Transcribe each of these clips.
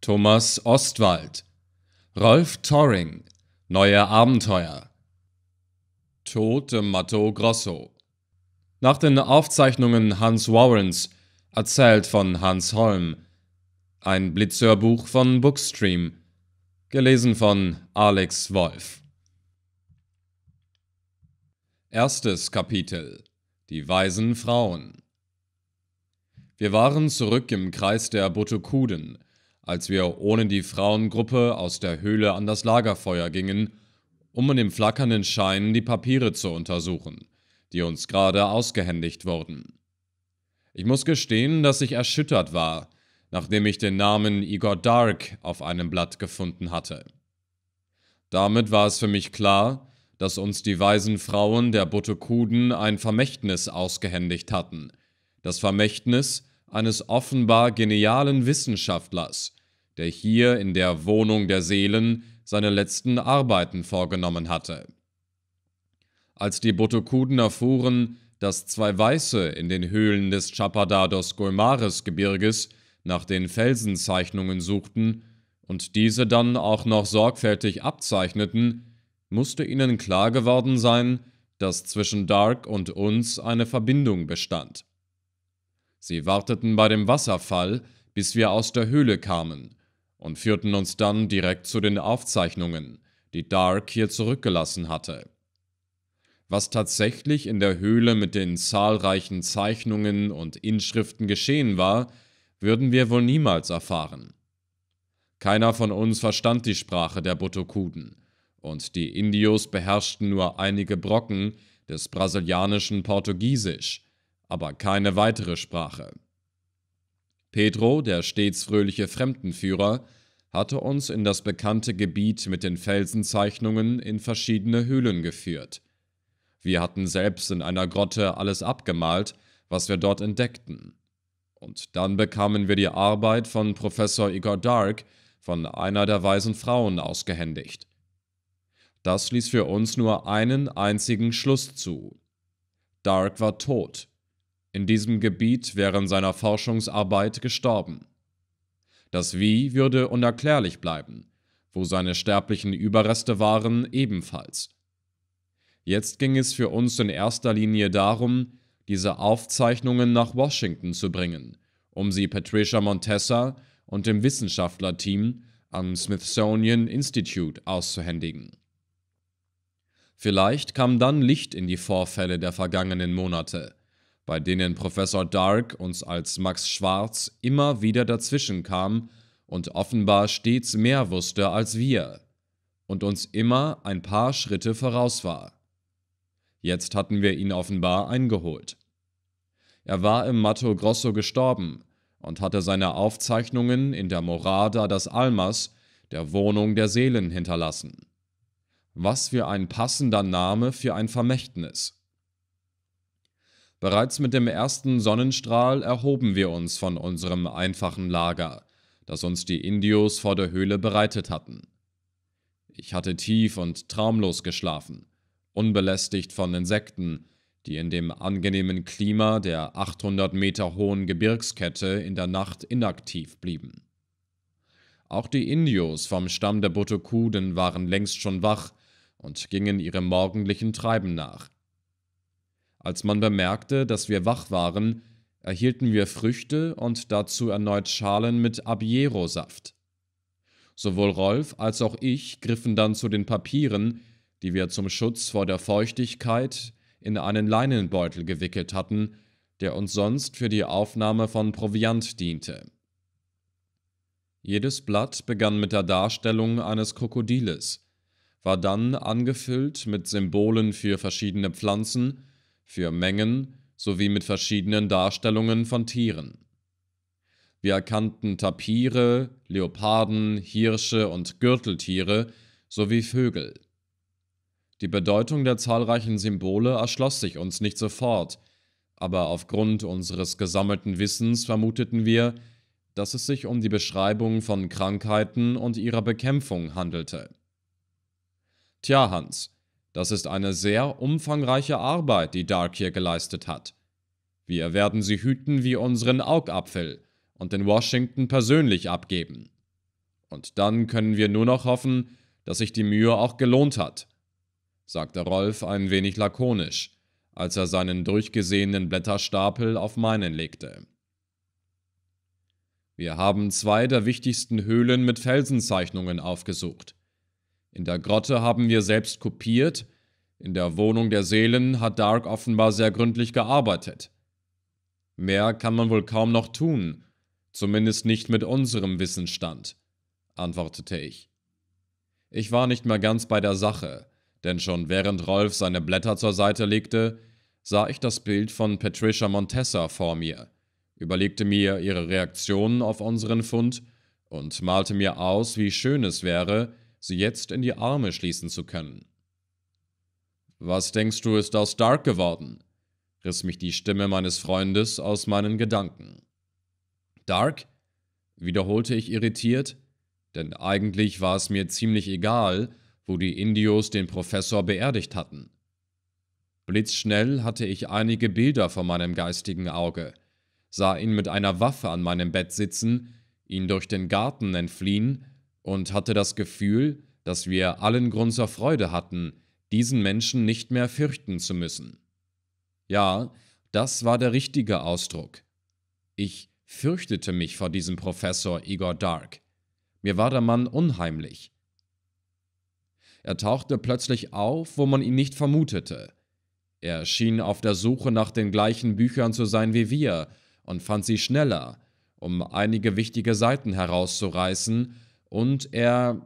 Thomas Ostwald, Rolf Torring, Neue Abenteuer, Tote Matto Grosso. Nach den Aufzeichnungen Hans Warrens, erzählt von Hans Holm, ein Blitzhörbuch von Bookstream, gelesen von Alex Wolf. Erstes Kapitel Die weisen Frauen Wir waren zurück im Kreis der Botokuden, als wir ohne die Frauengruppe aus der Höhle an das Lagerfeuer gingen, um in dem flackernden Schein die Papiere zu untersuchen, die uns gerade ausgehändigt wurden. Ich muss gestehen, dass ich erschüttert war, nachdem ich den Namen Igor Dark auf einem Blatt gefunden hatte. Damit war es für mich klar, dass uns die weisen Frauen der Botokuden ein Vermächtnis ausgehändigt hatten. Das Vermächtnis eines offenbar genialen Wissenschaftlers, der hier in der Wohnung der Seelen seine letzten Arbeiten vorgenommen hatte. Als die Botokuden erfuhren, dass zwei Weiße in den Höhlen des Chapadados Golmares Gebirges nach den Felsenzeichnungen suchten und diese dann auch noch sorgfältig abzeichneten, musste ihnen klar geworden sein, dass zwischen Dark und uns eine Verbindung bestand. Sie warteten bei dem Wasserfall, bis wir aus der Höhle kamen, und führten uns dann direkt zu den Aufzeichnungen, die Dark hier zurückgelassen hatte. Was tatsächlich in der Höhle mit den zahlreichen Zeichnungen und Inschriften geschehen war, würden wir wohl niemals erfahren. Keiner von uns verstand die Sprache der Botokuden, und die Indios beherrschten nur einige Brocken des brasilianischen Portugiesisch, aber keine weitere Sprache. Pedro, der stets fröhliche Fremdenführer, hatte uns in das bekannte Gebiet mit den Felsenzeichnungen in verschiedene Höhlen geführt. Wir hatten selbst in einer Grotte alles abgemalt, was wir dort entdeckten. Und dann bekamen wir die Arbeit von Professor Igor Dark, von einer der weisen Frauen, ausgehändigt. Das ließ für uns nur einen einzigen Schluss zu. Dark war tot in diesem Gebiet während seiner Forschungsarbeit gestorben. Das Wie würde unerklärlich bleiben, wo seine sterblichen Überreste waren ebenfalls. Jetzt ging es für uns in erster Linie darum, diese Aufzeichnungen nach Washington zu bringen, um sie Patricia Montessa und dem Wissenschaftlerteam am Smithsonian Institute auszuhändigen. Vielleicht kam dann Licht in die Vorfälle der vergangenen Monate bei denen Professor Dark uns als Max Schwarz immer wieder dazwischen kam und offenbar stets mehr wusste als wir und uns immer ein paar Schritte voraus war. Jetzt hatten wir ihn offenbar eingeholt. Er war im Matto Grosso gestorben und hatte seine Aufzeichnungen in der Morada das Almas, der Wohnung der Seelen, hinterlassen. Was für ein passender Name für ein Vermächtnis. Bereits mit dem ersten Sonnenstrahl erhoben wir uns von unserem einfachen Lager, das uns die Indios vor der Höhle bereitet hatten. Ich hatte tief und traumlos geschlafen, unbelästigt von Insekten, die in dem angenehmen Klima der 800 Meter hohen Gebirgskette in der Nacht inaktiv blieben. Auch die Indios vom Stamm der Botokuden waren längst schon wach und gingen ihrem morgendlichen Treiben nach. Als man bemerkte, dass wir wach waren, erhielten wir Früchte und dazu erneut Schalen mit Abierosaft. Sowohl Rolf als auch ich griffen dann zu den Papieren, die wir zum Schutz vor der Feuchtigkeit in einen Leinenbeutel gewickelt hatten, der uns sonst für die Aufnahme von Proviant diente. Jedes Blatt begann mit der Darstellung eines Krokodiles, war dann angefüllt mit Symbolen für verschiedene Pflanzen für Mengen sowie mit verschiedenen Darstellungen von Tieren. Wir erkannten Tapire, Leoparden, Hirsche und Gürteltiere sowie Vögel. Die Bedeutung der zahlreichen Symbole erschloss sich uns nicht sofort, aber aufgrund unseres gesammelten Wissens vermuteten wir, dass es sich um die Beschreibung von Krankheiten und ihrer Bekämpfung handelte. Tja, Hans, das ist eine sehr umfangreiche Arbeit, die Dark hier geleistet hat. Wir werden sie hüten wie unseren Augapfel und in Washington persönlich abgeben. Und dann können wir nur noch hoffen, dass sich die Mühe auch gelohnt hat, sagte Rolf ein wenig lakonisch, als er seinen durchgesehenen Blätterstapel auf meinen legte. Wir haben zwei der wichtigsten Höhlen mit Felsenzeichnungen aufgesucht. In der Grotte haben wir selbst kopiert, in der Wohnung der Seelen hat Dark offenbar sehr gründlich gearbeitet. Mehr kann man wohl kaum noch tun, zumindest nicht mit unserem Wissensstand, antwortete ich. Ich war nicht mehr ganz bei der Sache, denn schon während Rolf seine Blätter zur Seite legte, sah ich das Bild von Patricia Montessa vor mir, überlegte mir ihre Reaktionen auf unseren Fund und malte mir aus, wie schön es wäre, sie jetzt in die Arme schließen zu können. Was denkst du, ist aus Dark geworden? riss mich die Stimme meines Freundes aus meinen Gedanken. Dark? wiederholte ich irritiert, denn eigentlich war es mir ziemlich egal, wo die Indios den Professor beerdigt hatten. Blitzschnell hatte ich einige Bilder vor meinem geistigen Auge, sah ihn mit einer Waffe an meinem Bett sitzen, ihn durch den Garten entfliehen und hatte das Gefühl, dass wir allen Grund zur Freude hatten, diesen Menschen nicht mehr fürchten zu müssen. Ja, das war der richtige Ausdruck. Ich fürchtete mich vor diesem Professor Igor Dark. Mir war der Mann unheimlich. Er tauchte plötzlich auf, wo man ihn nicht vermutete. Er schien auf der Suche nach den gleichen Büchern zu sein wie wir und fand sie schneller, um einige wichtige Seiten herauszureißen und er.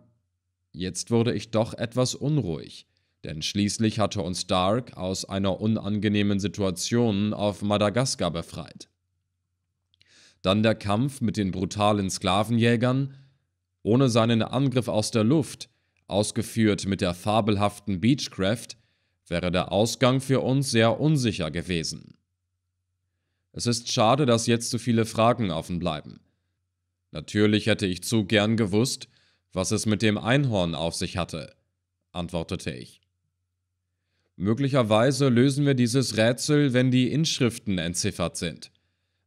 Jetzt wurde ich doch etwas unruhig, denn schließlich hatte uns Dark aus einer unangenehmen Situation auf Madagaskar befreit. Dann der Kampf mit den brutalen Sklavenjägern, ohne seinen Angriff aus der Luft, ausgeführt mit der fabelhaften Beechcraft, wäre der Ausgang für uns sehr unsicher gewesen. Es ist schade, dass jetzt so viele Fragen offen bleiben. Natürlich hätte ich zu gern gewusst, was es mit dem Einhorn auf sich hatte, antwortete ich. Möglicherweise lösen wir dieses Rätsel, wenn die Inschriften entziffert sind.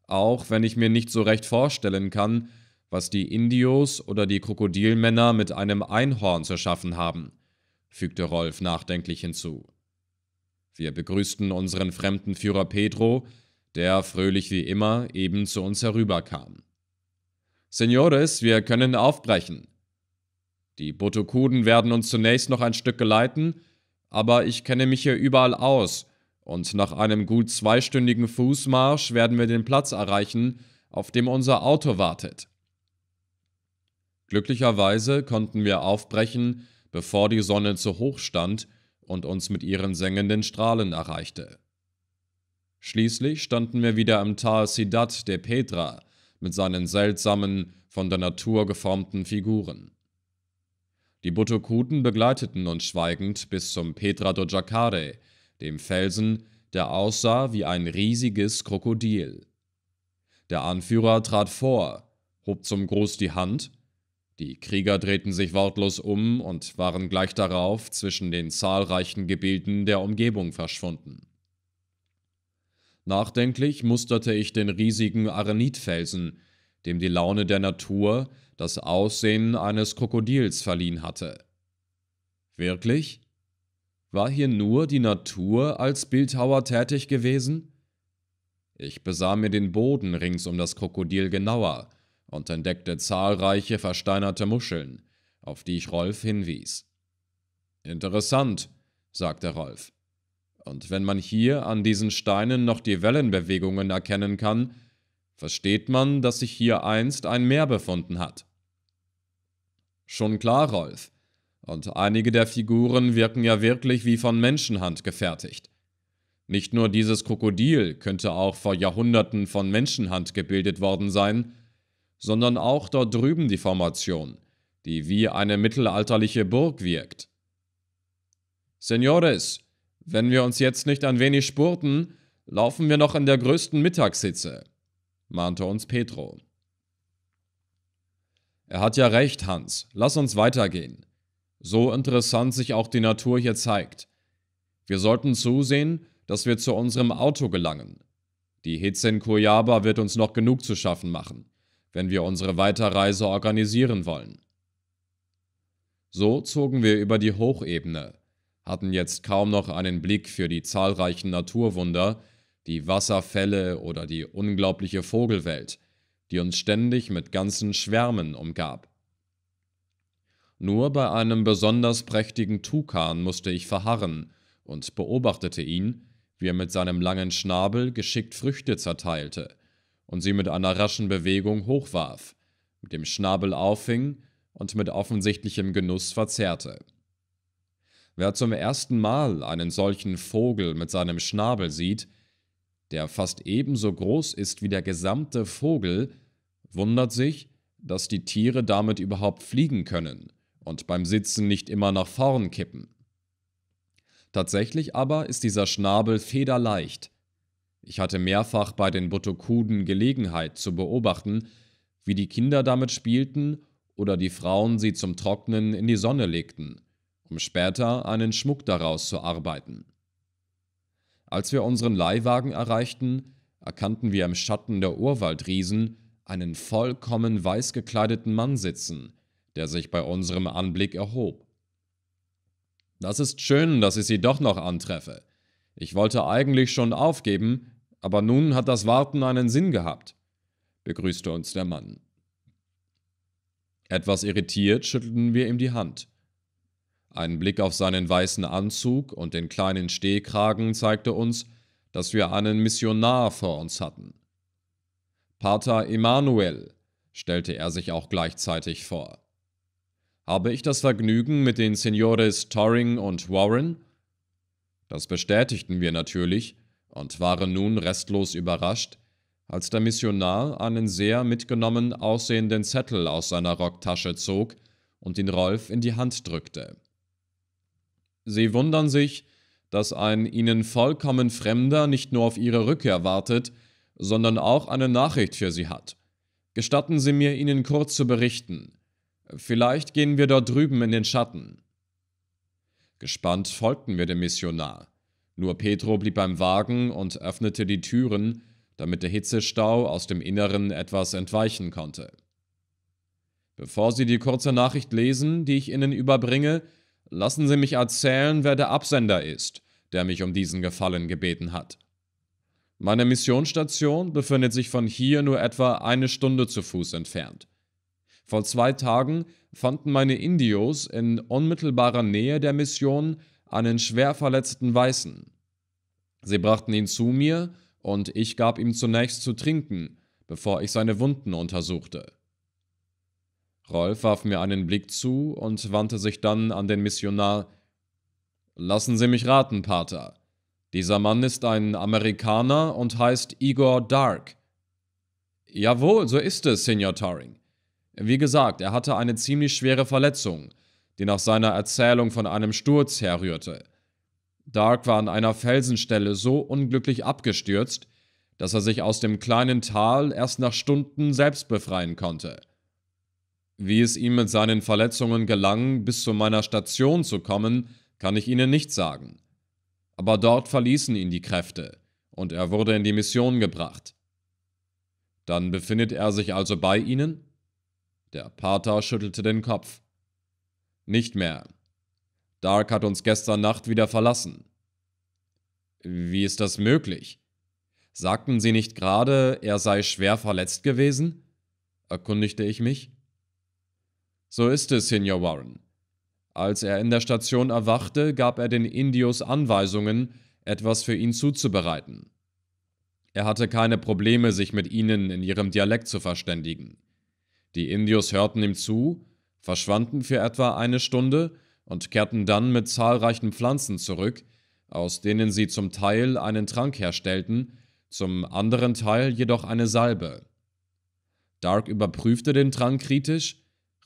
Auch wenn ich mir nicht so recht vorstellen kann, was die Indios oder die Krokodilmänner mit einem Einhorn zu schaffen haben, fügte Rolf nachdenklich hinzu. Wir begrüßten unseren fremden Führer Pedro, der fröhlich wie immer eben zu uns herüberkam. Senores, wir können aufbrechen. Die Botokuden werden uns zunächst noch ein Stück geleiten, aber ich kenne mich hier überall aus, und nach einem gut zweistündigen Fußmarsch werden wir den Platz erreichen, auf dem unser Auto wartet. Glücklicherweise konnten wir aufbrechen, bevor die Sonne zu hoch stand und uns mit ihren sengenden Strahlen erreichte. Schließlich standen wir wieder im Tal Ciudad de Petra, mit seinen seltsamen, von der Natur geformten Figuren. Die Butokuten begleiteten uns schweigend bis zum Petra do Jacare, dem Felsen, der aussah wie ein riesiges Krokodil. Der Anführer trat vor, hob zum Gruß die Hand, die Krieger drehten sich wortlos um und waren gleich darauf zwischen den zahlreichen Gebilden der Umgebung verschwunden. Nachdenklich musterte ich den riesigen Arenitfelsen, dem die Laune der Natur das Aussehen eines Krokodils verliehen hatte. Wirklich? War hier nur die Natur als Bildhauer tätig gewesen? Ich besah mir den Boden rings um das Krokodil genauer und entdeckte zahlreiche versteinerte Muscheln, auf die ich Rolf hinwies. Interessant, sagte Rolf. Und wenn man hier an diesen Steinen noch die Wellenbewegungen erkennen kann, versteht man, dass sich hier einst ein Meer befunden hat. Schon klar, Rolf. Und einige der Figuren wirken ja wirklich wie von Menschenhand gefertigt. Nicht nur dieses Krokodil könnte auch vor Jahrhunderten von Menschenhand gebildet worden sein, sondern auch dort drüben die Formation, die wie eine mittelalterliche Burg wirkt. Senores, wenn wir uns jetzt nicht ein wenig spurten, laufen wir noch in der größten Mittagshitze, mahnte uns Petro. Er hat ja recht, Hans, lass uns weitergehen. So interessant sich auch die Natur hier zeigt. Wir sollten zusehen, dass wir zu unserem Auto gelangen. Die Hitze in Kuyaba wird uns noch genug zu schaffen machen, wenn wir unsere Weiterreise organisieren wollen. So zogen wir über die Hochebene, hatten jetzt kaum noch einen Blick für die zahlreichen Naturwunder, die Wasserfälle oder die unglaubliche Vogelwelt, die uns ständig mit ganzen Schwärmen umgab. Nur bei einem besonders prächtigen Tukan musste ich verharren und beobachtete ihn, wie er mit seinem langen Schnabel geschickt Früchte zerteilte und sie mit einer raschen Bewegung hochwarf, mit dem Schnabel auffing und mit offensichtlichem Genuss verzehrte. Wer zum ersten Mal einen solchen Vogel mit seinem Schnabel sieht, der fast ebenso groß ist wie der gesamte Vogel, wundert sich, dass die Tiere damit überhaupt fliegen können und beim Sitzen nicht immer nach vorn kippen. Tatsächlich aber ist dieser Schnabel federleicht. Ich hatte mehrfach bei den Butokuden Gelegenheit zu beobachten, wie die Kinder damit spielten oder die Frauen sie zum Trocknen in die Sonne legten um später einen Schmuck daraus zu arbeiten. Als wir unseren Leihwagen erreichten, erkannten wir im Schatten der Urwaldriesen einen vollkommen weiß gekleideten Mann sitzen, der sich bei unserem Anblick erhob. Das ist schön, dass ich Sie doch noch antreffe. Ich wollte eigentlich schon aufgeben, aber nun hat das Warten einen Sinn gehabt, begrüßte uns der Mann. Etwas irritiert schüttelten wir ihm die Hand. Ein Blick auf seinen weißen Anzug und den kleinen Stehkragen zeigte uns, dass wir einen Missionar vor uns hatten. Pater Emanuel, stellte er sich auch gleichzeitig vor. Habe ich das Vergnügen mit den Signores Torring und Warren? Das bestätigten wir natürlich und waren nun restlos überrascht, als der Missionar einen sehr mitgenommen aussehenden Zettel aus seiner Rocktasche zog und ihn Rolf in die Hand drückte. Sie wundern sich, dass ein ihnen vollkommen Fremder nicht nur auf ihre Rückkehr wartet, sondern auch eine Nachricht für sie hat. Gestatten Sie mir, Ihnen kurz zu berichten. Vielleicht gehen wir dort drüben in den Schatten. Gespannt folgten wir dem Missionar. Nur Petro blieb beim Wagen und öffnete die Türen, damit der Hitzestau aus dem Inneren etwas entweichen konnte. Bevor Sie die kurze Nachricht lesen, die ich Ihnen überbringe, Lassen Sie mich erzählen, wer der Absender ist, der mich um diesen Gefallen gebeten hat. Meine Missionsstation befindet sich von hier nur etwa eine Stunde zu Fuß entfernt. Vor zwei Tagen fanden meine Indios in unmittelbarer Nähe der Mission einen schwer verletzten Weißen. Sie brachten ihn zu mir und ich gab ihm zunächst zu trinken, bevor ich seine Wunden untersuchte. Rolf warf mir einen Blick zu und wandte sich dann an den Missionar. Lassen Sie mich raten, Pater. Dieser Mann ist ein Amerikaner und heißt Igor Dark. Jawohl, so ist es, Senior Taring. Wie gesagt, er hatte eine ziemlich schwere Verletzung, die nach seiner Erzählung von einem Sturz herrührte. Dark war an einer Felsenstelle so unglücklich abgestürzt, dass er sich aus dem kleinen Tal erst nach Stunden selbst befreien konnte. Wie es ihm mit seinen Verletzungen gelang, bis zu meiner Station zu kommen, kann ich Ihnen nicht sagen. Aber dort verließen ihn die Kräfte und er wurde in die Mission gebracht. Dann befindet er sich also bei Ihnen? Der Pater schüttelte den Kopf. Nicht mehr. Dark hat uns gestern Nacht wieder verlassen. Wie ist das möglich? Sagten Sie nicht gerade, er sei schwer verletzt gewesen? erkundigte ich mich. So ist es, Senior Warren. Als er in der Station erwachte, gab er den Indios Anweisungen, etwas für ihn zuzubereiten. Er hatte keine Probleme, sich mit ihnen in ihrem Dialekt zu verständigen. Die Indios hörten ihm zu, verschwanden für etwa eine Stunde und kehrten dann mit zahlreichen Pflanzen zurück, aus denen sie zum Teil einen Trank herstellten, zum anderen Teil jedoch eine Salbe. Dark überprüfte den Trank kritisch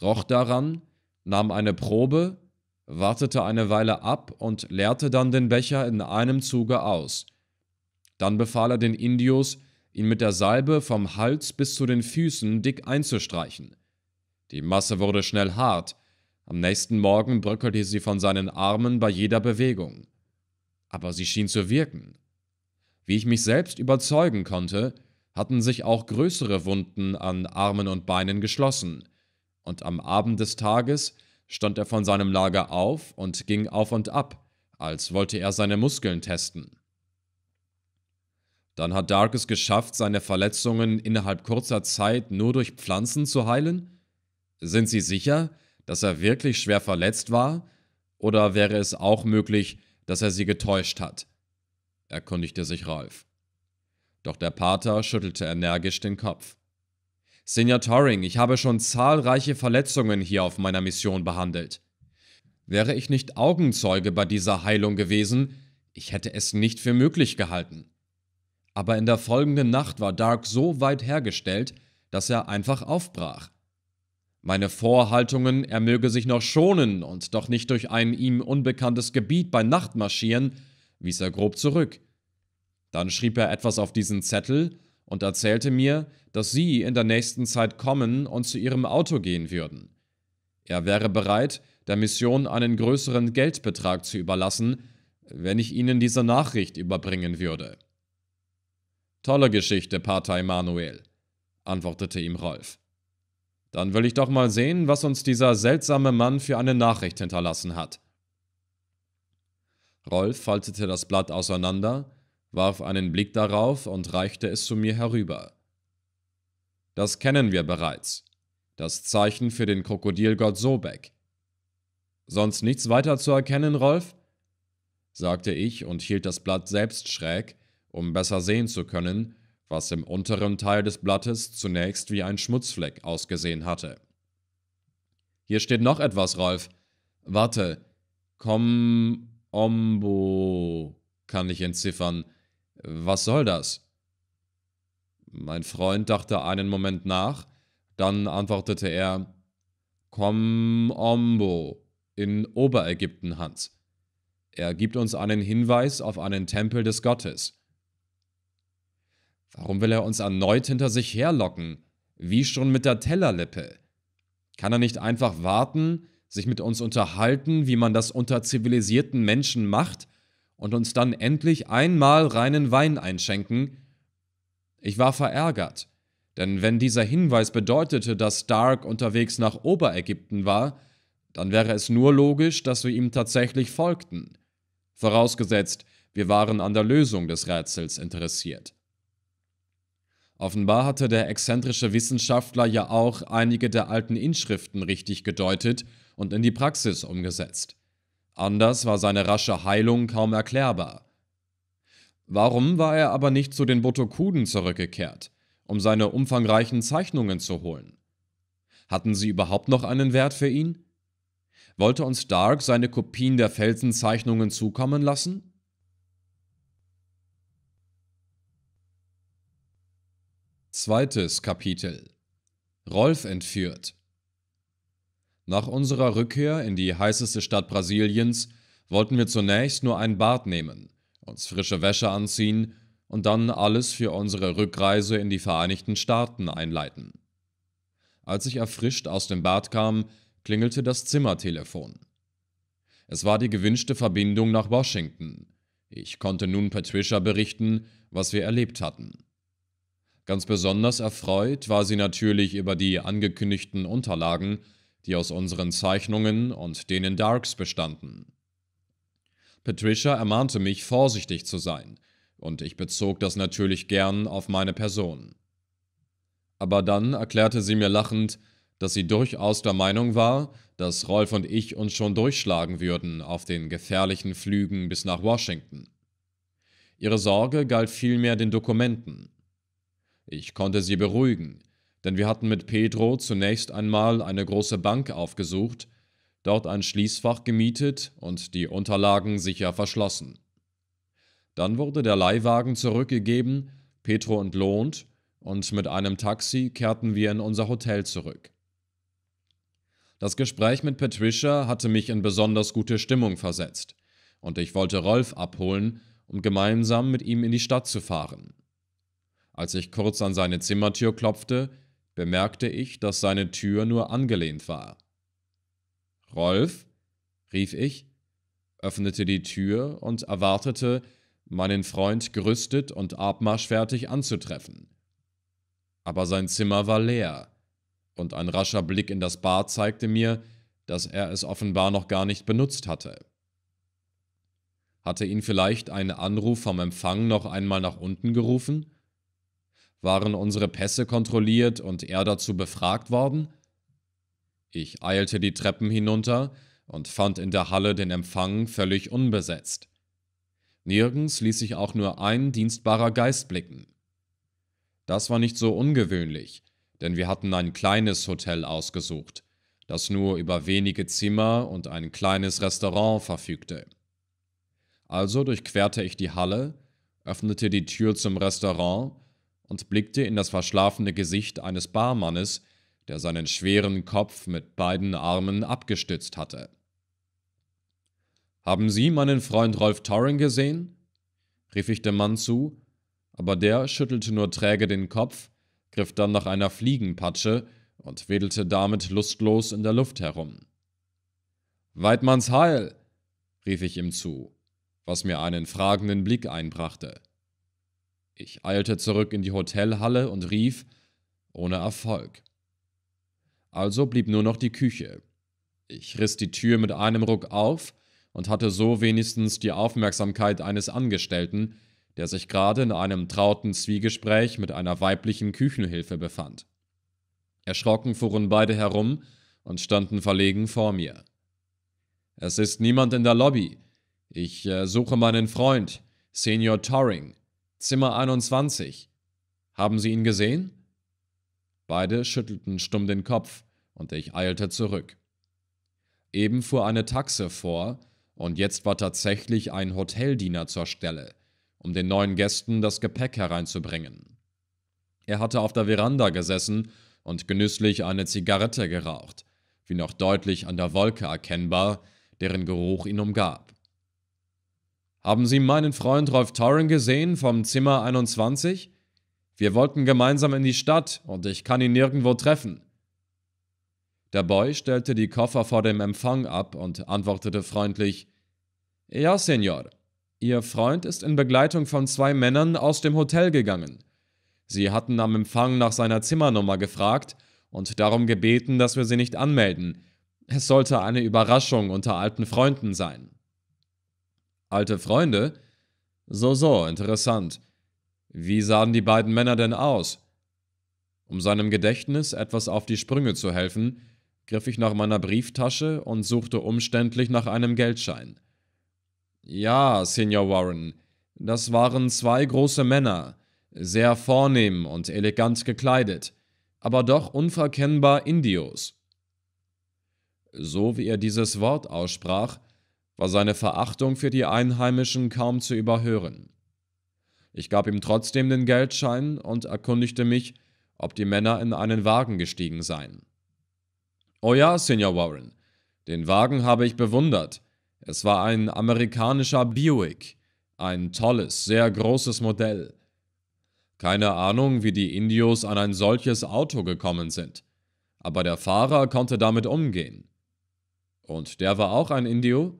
roch daran, nahm eine Probe, wartete eine Weile ab und leerte dann den Becher in einem Zuge aus. Dann befahl er den Indios, ihn mit der Salbe vom Hals bis zu den Füßen dick einzustreichen. Die Masse wurde schnell hart, am nächsten Morgen bröckelte sie von seinen Armen bei jeder Bewegung. Aber sie schien zu wirken. Wie ich mich selbst überzeugen konnte, hatten sich auch größere Wunden an Armen und Beinen geschlossen, und am Abend des Tages stand er von seinem Lager auf und ging auf und ab, als wollte er seine Muskeln testen. Dann hat Dark es geschafft, seine Verletzungen innerhalb kurzer Zeit nur durch Pflanzen zu heilen? Sind Sie sicher, dass er wirklich schwer verletzt war? Oder wäre es auch möglich, dass er sie getäuscht hat? erkundigte sich Ralf. Doch der Pater schüttelte energisch den Kopf. Senior Turing, ich habe schon zahlreiche Verletzungen hier auf meiner Mission behandelt. Wäre ich nicht Augenzeuge bei dieser Heilung gewesen, ich hätte es nicht für möglich gehalten. Aber in der folgenden Nacht war Dark so weit hergestellt, dass er einfach aufbrach. Meine Vorhaltungen, er möge sich noch schonen und doch nicht durch ein ihm unbekanntes Gebiet bei Nacht marschieren, wies er grob zurück. Dann schrieb er etwas auf diesen Zettel und erzählte mir, dass sie in der nächsten Zeit kommen und zu ihrem Auto gehen würden. Er wäre bereit, der Mission einen größeren Geldbetrag zu überlassen, wenn ich ihnen diese Nachricht überbringen würde. Tolle Geschichte, Pater Emanuel, antwortete ihm Rolf. Dann will ich doch mal sehen, was uns dieser seltsame Mann für eine Nachricht hinterlassen hat. Rolf faltete das Blatt auseinander warf einen Blick darauf und reichte es zu mir herüber. Das kennen wir bereits. Das Zeichen für den Krokodilgott Sobek. Sonst nichts weiter zu erkennen, Rolf? sagte ich und hielt das Blatt selbst schräg, um besser sehen zu können, was im unteren Teil des Blattes zunächst wie ein Schmutzfleck ausgesehen hatte. Hier steht noch etwas, Rolf. Warte. Kom. kann ich entziffern, was soll das? Mein Freund dachte einen Moment nach, dann antwortete er Kom Ombo in Oberägypten, Hans. Er gibt uns einen Hinweis auf einen Tempel des Gottes. Warum will er uns erneut hinter sich herlocken, wie schon mit der Tellerlippe? Kann er nicht einfach warten, sich mit uns unterhalten, wie man das unter zivilisierten Menschen macht und uns dann endlich einmal reinen Wein einschenken? Ich war verärgert, denn wenn dieser Hinweis bedeutete, dass Stark unterwegs nach Oberägypten war, dann wäre es nur logisch, dass wir ihm tatsächlich folgten. Vorausgesetzt, wir waren an der Lösung des Rätsels interessiert. Offenbar hatte der exzentrische Wissenschaftler ja auch einige der alten Inschriften richtig gedeutet und in die Praxis umgesetzt. Anders war seine rasche Heilung kaum erklärbar. Warum war er aber nicht zu den Botokuden zurückgekehrt, um seine umfangreichen Zeichnungen zu holen? Hatten sie überhaupt noch einen Wert für ihn? Wollte uns Dark seine Kopien der Felsenzeichnungen zukommen lassen? Zweites Kapitel Rolf entführt nach unserer Rückkehr in die heißeste Stadt Brasiliens wollten wir zunächst nur ein Bad nehmen, uns frische Wäsche anziehen und dann alles für unsere Rückreise in die Vereinigten Staaten einleiten. Als ich erfrischt aus dem Bad kam, klingelte das Zimmertelefon. Es war die gewünschte Verbindung nach Washington. Ich konnte nun Patricia berichten, was wir erlebt hatten. Ganz besonders erfreut war sie natürlich über die angekündigten Unterlagen, die aus unseren Zeichnungen und denen Darks bestanden. Patricia ermahnte mich, vorsichtig zu sein, und ich bezog das natürlich gern auf meine Person. Aber dann erklärte sie mir lachend, dass sie durchaus der Meinung war, dass Rolf und ich uns schon durchschlagen würden auf den gefährlichen Flügen bis nach Washington. Ihre Sorge galt vielmehr den Dokumenten. Ich konnte sie beruhigen, denn wir hatten mit Pedro zunächst einmal eine große Bank aufgesucht, dort ein Schließfach gemietet und die Unterlagen sicher verschlossen. Dann wurde der Leihwagen zurückgegeben, Petro entlohnt und mit einem Taxi kehrten wir in unser Hotel zurück. Das Gespräch mit Patricia hatte mich in besonders gute Stimmung versetzt, und ich wollte Rolf abholen, um gemeinsam mit ihm in die Stadt zu fahren. Als ich kurz an seine Zimmertür klopfte, bemerkte ich, dass seine Tür nur angelehnt war. Rolf, rief ich, öffnete die Tür und erwartete, meinen Freund gerüstet und abmarschfertig anzutreffen. Aber sein Zimmer war leer, und ein rascher Blick in das Bad zeigte mir, dass er es offenbar noch gar nicht benutzt hatte. Hatte ihn vielleicht ein Anruf vom Empfang noch einmal nach unten gerufen? Waren unsere Pässe kontrolliert und er dazu befragt worden? Ich eilte die Treppen hinunter und fand in der Halle den Empfang völlig unbesetzt. Nirgends ließ sich auch nur ein dienstbarer Geist blicken. Das war nicht so ungewöhnlich, denn wir hatten ein kleines Hotel ausgesucht, das nur über wenige Zimmer und ein kleines Restaurant verfügte. Also durchquerte ich die Halle, öffnete die Tür zum Restaurant und blickte in das verschlafene Gesicht eines Barmannes, der seinen schweren Kopf mit beiden Armen abgestützt hatte. Haben Sie meinen Freund Rolf Torren gesehen? rief ich dem Mann zu, aber der schüttelte nur träge den Kopf, griff dann nach einer Fliegenpatsche und wedelte damit lustlos in der Luft herum. Weidmanns Heil! rief ich ihm zu, was mir einen fragenden Blick einbrachte. Ich eilte zurück in die Hotelhalle und rief, ohne Erfolg. Also blieb nur noch die Küche. Ich riss die Tür mit einem Ruck auf und hatte so wenigstens die Aufmerksamkeit eines Angestellten, der sich gerade in einem trauten Zwiegespräch mit einer weiblichen Küchenhilfe befand. Erschrocken fuhren beide herum und standen verlegen vor mir. Es ist niemand in der Lobby. Ich äh, suche meinen Freund, Senior Torring, Zimmer 21. Haben Sie ihn gesehen? Beide schüttelten stumm den Kopf, und ich eilte zurück. Eben fuhr eine Taxe vor, und jetzt war tatsächlich ein Hoteldiener zur Stelle, um den neuen Gästen das Gepäck hereinzubringen. Er hatte auf der Veranda gesessen und genüsslich eine Zigarette geraucht, wie noch deutlich an der Wolke erkennbar, deren Geruch ihn umgab. Haben Sie meinen Freund Rolf Torren gesehen vom Zimmer 21? Wir wollten gemeinsam in die Stadt und ich kann ihn nirgendwo treffen. Der Boy stellte die Koffer vor dem Empfang ab und antwortete freundlich: Ja, Senor. Ihr Freund ist in Begleitung von zwei Männern aus dem Hotel gegangen. Sie hatten am Empfang nach seiner Zimmernummer gefragt und darum gebeten, dass wir sie nicht anmelden. Es sollte eine Überraschung unter alten Freunden sein. Alte Freunde? So, so, interessant. Wie sahen die beiden Männer denn aus? Um seinem Gedächtnis etwas auf die Sprünge zu helfen, griff ich nach meiner Brieftasche und suchte umständlich nach einem Geldschein. Ja, Senior Warren, das waren zwei große Männer, sehr vornehm und elegant gekleidet, aber doch unverkennbar Indios. So wie er dieses Wort aussprach, war seine Verachtung für die Einheimischen kaum zu überhören. Ich gab ihm trotzdem den Geldschein und erkundigte mich, ob die Männer in einen Wagen gestiegen seien. Oh ja, Senior Warren, den Wagen habe ich bewundert. Es war ein amerikanischer Buick, ein tolles, sehr großes Modell. Keine Ahnung, wie die Indios an ein solches Auto gekommen sind, aber der Fahrer konnte damit umgehen. Und der war auch ein Indio?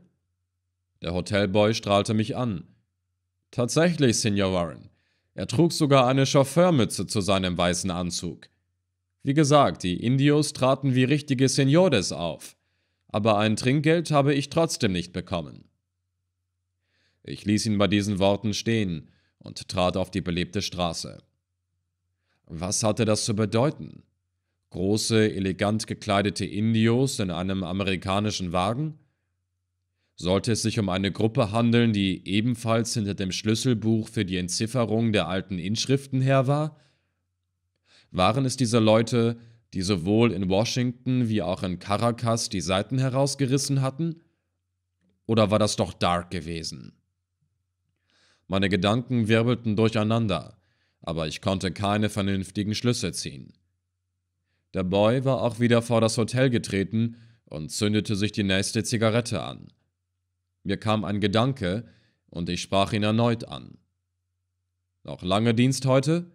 Der Hotelboy strahlte mich an. Tatsächlich, Senior Warren. Er trug sogar eine Chauffeurmütze zu seinem weißen Anzug. Wie gesagt, die Indios traten wie richtige Senores auf. Aber ein Trinkgeld habe ich trotzdem nicht bekommen. Ich ließ ihn bei diesen Worten stehen und trat auf die belebte Straße. Was hatte das zu bedeuten? Große, elegant gekleidete Indios in einem amerikanischen Wagen? Sollte es sich um eine Gruppe handeln, die ebenfalls hinter dem Schlüsselbuch für die Entzifferung der alten Inschriften her war? Waren es diese Leute, die sowohl in Washington wie auch in Caracas die Seiten herausgerissen hatten? Oder war das doch Dark gewesen? Meine Gedanken wirbelten durcheinander, aber ich konnte keine vernünftigen Schlüsse ziehen. Der Boy war auch wieder vor das Hotel getreten und zündete sich die nächste Zigarette an. Mir kam ein Gedanke und ich sprach ihn erneut an. Noch lange Dienst heute?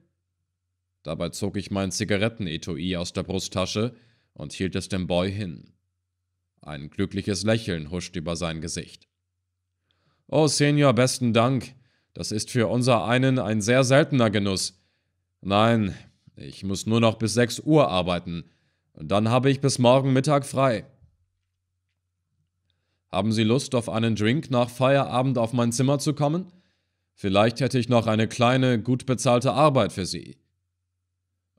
Dabei zog ich mein Zigarettenetui aus der Brusttasche und hielt es dem Boy hin. Ein glückliches Lächeln huscht über sein Gesicht. Oh, Senior, besten Dank. Das ist für unser einen ein sehr seltener Genuss. Nein, ich muss nur noch bis 6 Uhr arbeiten. Und dann habe ich bis morgen Mittag frei. Haben Sie Lust auf einen Drink nach Feierabend auf mein Zimmer zu kommen? Vielleicht hätte ich noch eine kleine, gut bezahlte Arbeit für Sie.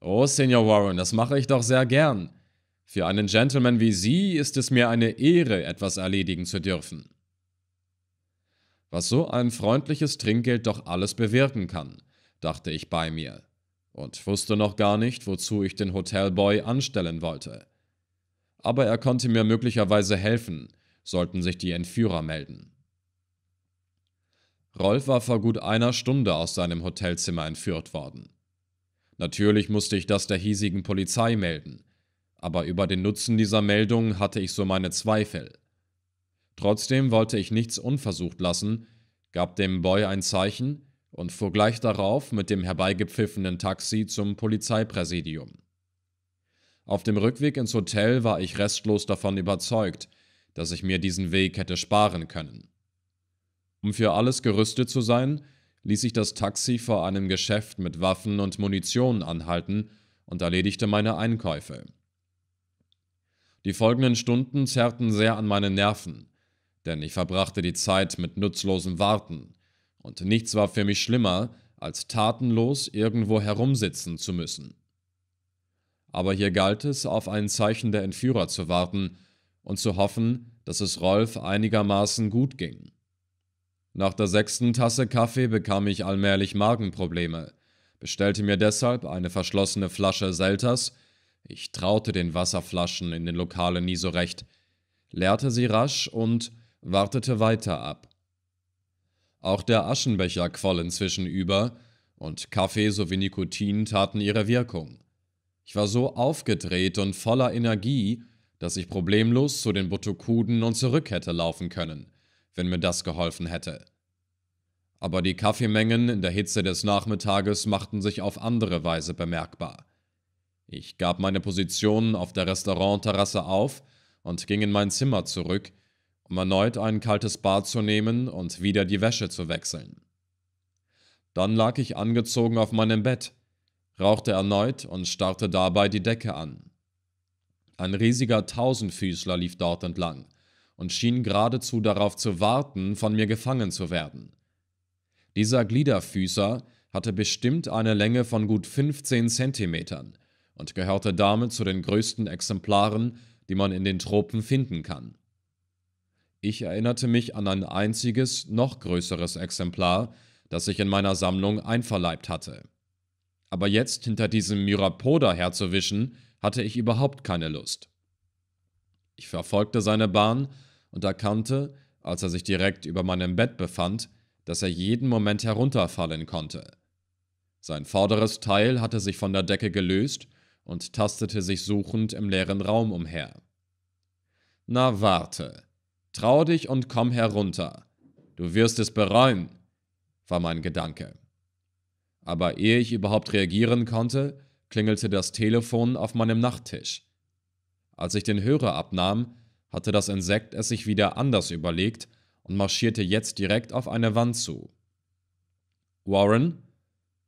Oh, Senior Warren, das mache ich doch sehr gern. Für einen Gentleman wie Sie ist es mir eine Ehre, etwas erledigen zu dürfen. Was so ein freundliches Trinkgeld doch alles bewirken kann, dachte ich bei mir, und wusste noch gar nicht, wozu ich den Hotelboy anstellen wollte. Aber er konnte mir möglicherweise helfen, sollten sich die Entführer melden. Rolf war vor gut einer Stunde aus seinem Hotelzimmer entführt worden. Natürlich musste ich das der hiesigen Polizei melden, aber über den Nutzen dieser Meldung hatte ich so meine Zweifel. Trotzdem wollte ich nichts unversucht lassen, gab dem Boy ein Zeichen und fuhr gleich darauf mit dem herbeigepfiffenen Taxi zum Polizeipräsidium. Auf dem Rückweg ins Hotel war ich restlos davon überzeugt, dass ich mir diesen Weg hätte sparen können. Um für alles gerüstet zu sein, ließ ich das Taxi vor einem Geschäft mit Waffen und Munition anhalten und erledigte meine Einkäufe. Die folgenden Stunden zerrten sehr an meine Nerven, denn ich verbrachte die Zeit mit nutzlosem Warten, und nichts war für mich schlimmer, als tatenlos irgendwo herumsitzen zu müssen. Aber hier galt es, auf ein Zeichen der Entführer zu warten, und zu hoffen, dass es Rolf einigermaßen gut ging. Nach der sechsten Tasse Kaffee bekam ich allmählich Magenprobleme, bestellte mir deshalb eine verschlossene Flasche Selters, ich traute den Wasserflaschen in den Lokalen nie so recht, leerte sie rasch und wartete weiter ab. Auch der Aschenbecher quoll inzwischen über, und Kaffee sowie Nikotin taten ihre Wirkung. Ich war so aufgedreht und voller Energie, dass ich problemlos zu den Butokuden und zurück hätte laufen können, wenn mir das geholfen hätte. Aber die Kaffeemengen in der Hitze des Nachmittages machten sich auf andere Weise bemerkbar. Ich gab meine Position auf der Restaurantterrasse auf und ging in mein Zimmer zurück, um erneut ein kaltes Bad zu nehmen und wieder die Wäsche zu wechseln. Dann lag ich angezogen auf meinem Bett, rauchte erneut und starrte dabei die Decke an. Ein riesiger Tausendfüßler lief dort entlang und schien geradezu darauf zu warten, von mir gefangen zu werden. Dieser Gliederfüßer hatte bestimmt eine Länge von gut 15 Zentimetern und gehörte damit zu den größten Exemplaren, die man in den Tropen finden kann. Ich erinnerte mich an ein einziges, noch größeres Exemplar, das ich in meiner Sammlung einverleibt hatte. Aber jetzt hinter diesem Myrapoda herzuwischen, hatte ich überhaupt keine Lust. Ich verfolgte seine Bahn und erkannte, als er sich direkt über meinem Bett befand, dass er jeden Moment herunterfallen konnte. Sein vorderes Teil hatte sich von der Decke gelöst und tastete sich suchend im leeren Raum umher. Na warte, trau dich und komm herunter. Du wirst es bereuen, war mein Gedanke. Aber ehe ich überhaupt reagieren konnte, klingelte das Telefon auf meinem Nachttisch. Als ich den Hörer abnahm, hatte das Insekt es sich wieder anders überlegt und marschierte jetzt direkt auf eine Wand zu. Warren?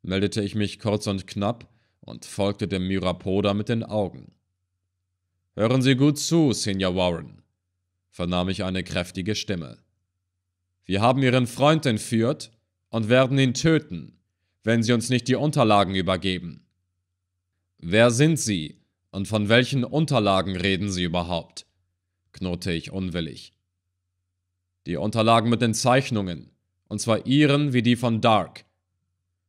meldete ich mich kurz und knapp und folgte dem Myrapoda mit den Augen. Hören Sie gut zu, Senior Warren, vernahm ich eine kräftige Stimme. Wir haben Ihren Freund entführt und werden ihn töten, wenn Sie uns nicht die Unterlagen übergeben. Wer sind Sie? Und von welchen Unterlagen reden Sie überhaupt? knurrte ich unwillig. Die Unterlagen mit den Zeichnungen, und zwar Ihren wie die von Dark.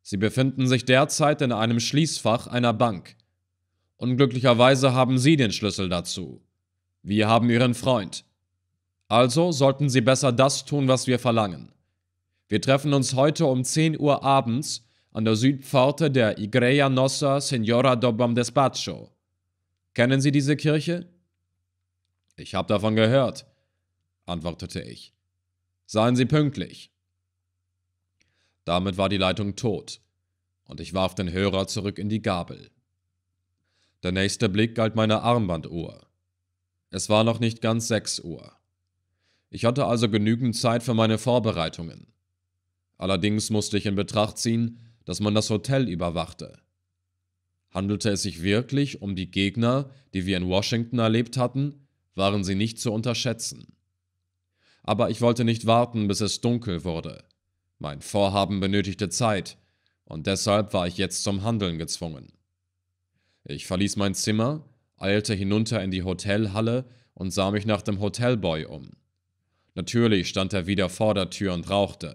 Sie befinden sich derzeit in einem Schließfach einer Bank. Unglücklicherweise haben Sie den Schlüssel dazu. Wir haben Ihren Freund. Also sollten Sie besser das tun, was wir verlangen. Wir treffen uns heute um 10 Uhr abends an der Südpforte der Igreja Nossa Senora do Bom Despacho. Kennen Sie diese Kirche? Ich habe davon gehört, antwortete ich. Seien Sie pünktlich. Damit war die Leitung tot, und ich warf den Hörer zurück in die Gabel. Der nächste Blick galt meiner Armbanduhr. Es war noch nicht ganz sechs Uhr. Ich hatte also genügend Zeit für meine Vorbereitungen. Allerdings musste ich in Betracht ziehen, dass man das Hotel überwachte. Handelte es sich wirklich um die Gegner, die wir in Washington erlebt hatten, waren sie nicht zu unterschätzen. Aber ich wollte nicht warten, bis es dunkel wurde. Mein Vorhaben benötigte Zeit, und deshalb war ich jetzt zum Handeln gezwungen. Ich verließ mein Zimmer, eilte hinunter in die Hotelhalle und sah mich nach dem Hotelboy um. Natürlich stand er wieder vor der Tür und rauchte.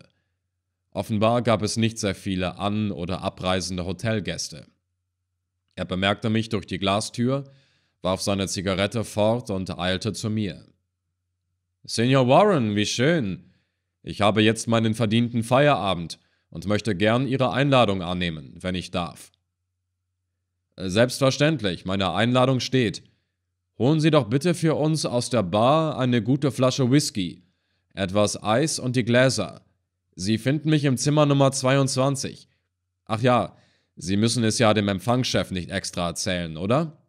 Offenbar gab es nicht sehr viele an- oder abreisende Hotelgäste. Er bemerkte mich durch die Glastür, warf seine Zigarette fort und eilte zu mir. Senior Warren, wie schön! Ich habe jetzt meinen verdienten Feierabend und möchte gern Ihre Einladung annehmen, wenn ich darf. Selbstverständlich, meine Einladung steht. Holen Sie doch bitte für uns aus der Bar eine gute Flasche Whisky, etwas Eis und die Gläser. Sie finden mich im Zimmer Nummer 22. Ach ja, Sie müssen es ja dem Empfangschef nicht extra erzählen, oder?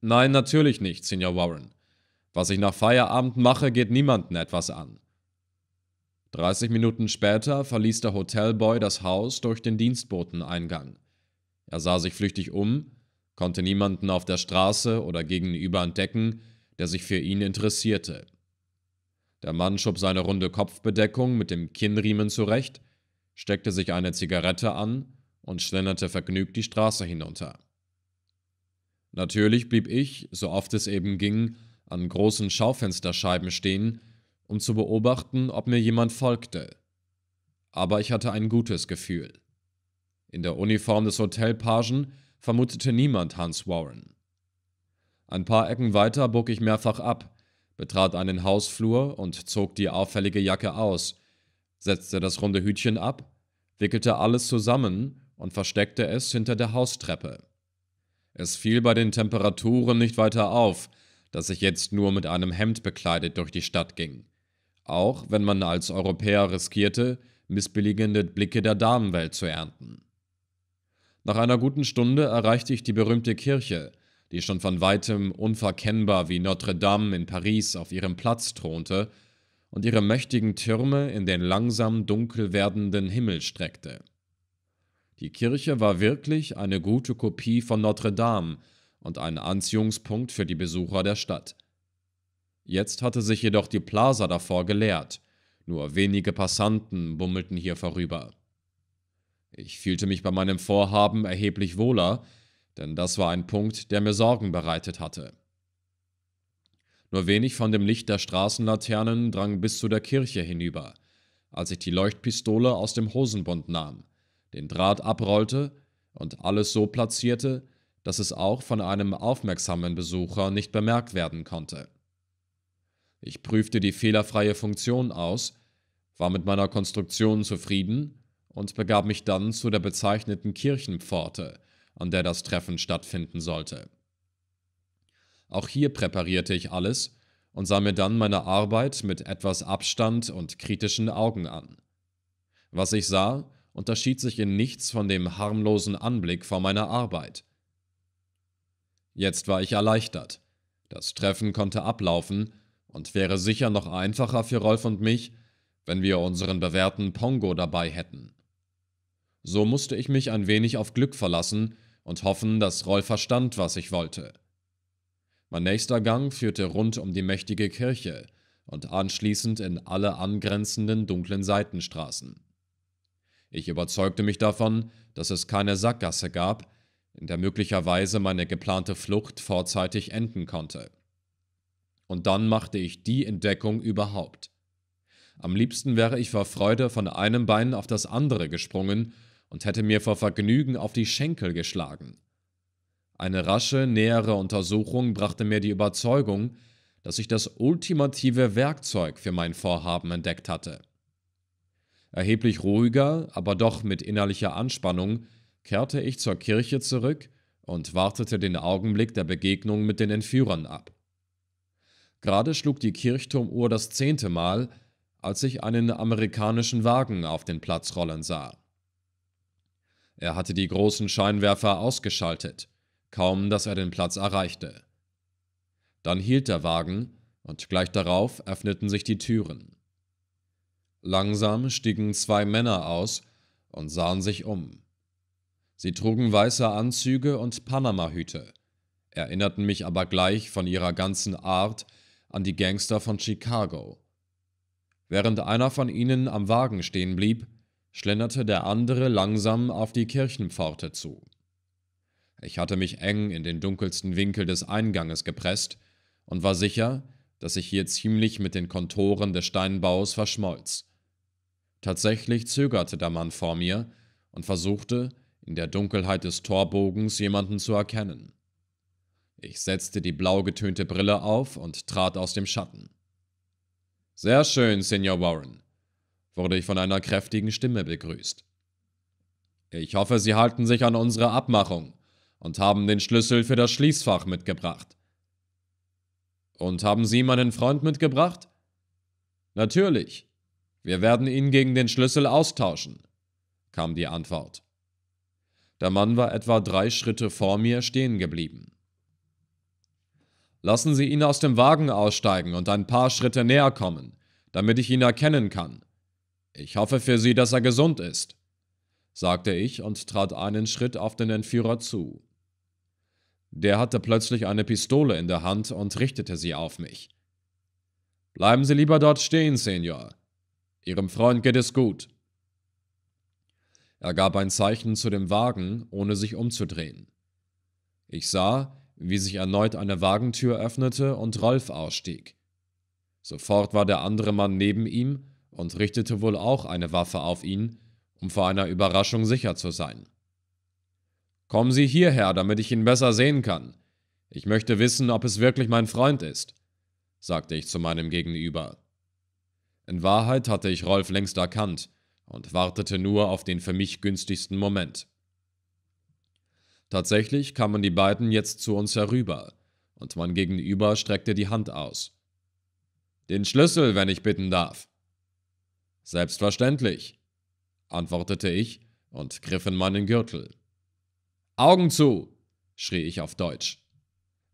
Nein, natürlich nicht, Senior Warren. Was ich nach Feierabend mache, geht niemanden etwas an. 30 Minuten später verließ der Hotelboy das Haus durch den Dienstboteneingang. Er sah sich flüchtig um, konnte niemanden auf der Straße oder gegenüber entdecken, der sich für ihn interessierte. Der Mann schob seine runde Kopfbedeckung mit dem Kinnriemen zurecht, steckte sich eine Zigarette an und schlenderte vergnügt die Straße hinunter. Natürlich blieb ich, so oft es eben ging, an großen Schaufensterscheiben stehen, um zu beobachten, ob mir jemand folgte. Aber ich hatte ein gutes Gefühl. In der Uniform des Hotelpagen vermutete niemand Hans Warren. Ein paar Ecken weiter bog ich mehrfach ab, betrat einen Hausflur und zog die auffällige Jacke aus, setzte das runde Hütchen ab, wickelte alles zusammen und versteckte es hinter der Haustreppe. Es fiel bei den Temperaturen nicht weiter auf, dass ich jetzt nur mit einem Hemd bekleidet durch die Stadt ging, auch wenn man als Europäer riskierte, missbilligende Blicke der Damenwelt zu ernten. Nach einer guten Stunde erreichte ich die berühmte Kirche, die schon von weitem unverkennbar wie Notre Dame in Paris auf ihrem Platz thronte und ihre mächtigen Türme in den langsam dunkel werdenden Himmel streckte. Die Kirche war wirklich eine gute Kopie von Notre Dame und ein Anziehungspunkt für die Besucher der Stadt. Jetzt hatte sich jedoch die Plaza davor geleert, nur wenige Passanten bummelten hier vorüber. Ich fühlte mich bei meinem Vorhaben erheblich wohler, denn das war ein Punkt, der mir Sorgen bereitet hatte. Nur wenig von dem Licht der Straßenlaternen drang bis zu der Kirche hinüber, als ich die Leuchtpistole aus dem Hosenbund nahm, den Draht abrollte und alles so platzierte, dass es auch von einem aufmerksamen Besucher nicht bemerkt werden konnte. Ich prüfte die fehlerfreie Funktion aus, war mit meiner Konstruktion zufrieden und begab mich dann zu der bezeichneten Kirchenpforte, an der das Treffen stattfinden sollte. Auch hier präparierte ich alles und sah mir dann meine Arbeit mit etwas Abstand und kritischen Augen an. Was ich sah, unterschied sich in nichts von dem harmlosen Anblick vor meiner Arbeit. Jetzt war ich erleichtert. Das Treffen konnte ablaufen und wäre sicher noch einfacher für Rolf und mich, wenn wir unseren bewährten Pongo dabei hätten. So musste ich mich ein wenig auf Glück verlassen und hoffen, dass Roll verstand, was ich wollte. Mein nächster Gang führte rund um die mächtige Kirche und anschließend in alle angrenzenden dunklen Seitenstraßen. Ich überzeugte mich davon, dass es keine Sackgasse gab, in der möglicherweise meine geplante Flucht vorzeitig enden konnte. Und dann machte ich die Entdeckung überhaupt. Am liebsten wäre ich vor Freude von einem Bein auf das andere gesprungen und hätte mir vor Vergnügen auf die Schenkel geschlagen. Eine rasche, nähere Untersuchung brachte mir die Überzeugung, dass ich das ultimative Werkzeug für mein Vorhaben entdeckt hatte. Erheblich ruhiger, aber doch mit innerlicher Anspannung, kehrte ich zur Kirche zurück und wartete den Augenblick der Begegnung mit den Entführern ab. Gerade schlug die Kirchturmuhr das zehnte Mal, als ich einen amerikanischen Wagen auf den Platz rollen sah. Er hatte die großen Scheinwerfer ausgeschaltet, kaum dass er den Platz erreichte. Dann hielt der Wagen, und gleich darauf öffneten sich die Türen. Langsam stiegen zwei Männer aus und sahen sich um. Sie trugen weiße Anzüge und Panamahüte, erinnerten mich aber gleich von ihrer ganzen Art an die Gangster von Chicago. Während einer von ihnen am Wagen stehen blieb, schlenderte der andere langsam auf die Kirchenpforte zu. Ich hatte mich eng in den dunkelsten Winkel des Einganges gepresst und war sicher, dass ich hier ziemlich mit den Kontoren des Steinbaus verschmolz. Tatsächlich zögerte der Mann vor mir und versuchte, in der Dunkelheit des Torbogens jemanden zu erkennen. Ich setzte die blau getönte Brille auf und trat aus dem Schatten. Sehr schön, Senior Warren wurde ich von einer kräftigen Stimme begrüßt. Ich hoffe, Sie halten sich an unsere Abmachung und haben den Schlüssel für das Schließfach mitgebracht. Und haben Sie meinen Freund mitgebracht? Natürlich. Wir werden ihn gegen den Schlüssel austauschen, kam die Antwort. Der Mann war etwa drei Schritte vor mir stehen geblieben. Lassen Sie ihn aus dem Wagen aussteigen und ein paar Schritte näher kommen, damit ich ihn erkennen kann, ich hoffe für Sie, dass er gesund ist, sagte ich und trat einen Schritt auf den Entführer zu. Der hatte plötzlich eine Pistole in der Hand und richtete sie auf mich. Bleiben Sie lieber dort stehen, Senior. Ihrem Freund geht es gut. Er gab ein Zeichen zu dem Wagen, ohne sich umzudrehen. Ich sah, wie sich erneut eine Wagentür öffnete und Rolf ausstieg. Sofort war der andere Mann neben ihm und richtete wohl auch eine Waffe auf ihn, um vor einer Überraschung sicher zu sein. Kommen Sie hierher, damit ich ihn besser sehen kann. Ich möchte wissen, ob es wirklich mein Freund ist, sagte ich zu meinem Gegenüber. In Wahrheit hatte ich Rolf längst erkannt und wartete nur auf den für mich günstigsten Moment. Tatsächlich kamen die beiden jetzt zu uns herüber, und mein Gegenüber streckte die Hand aus. Den Schlüssel, wenn ich bitten darf, Selbstverständlich, antwortete ich und griff in meinen Gürtel. Augen zu, schrie ich auf Deutsch.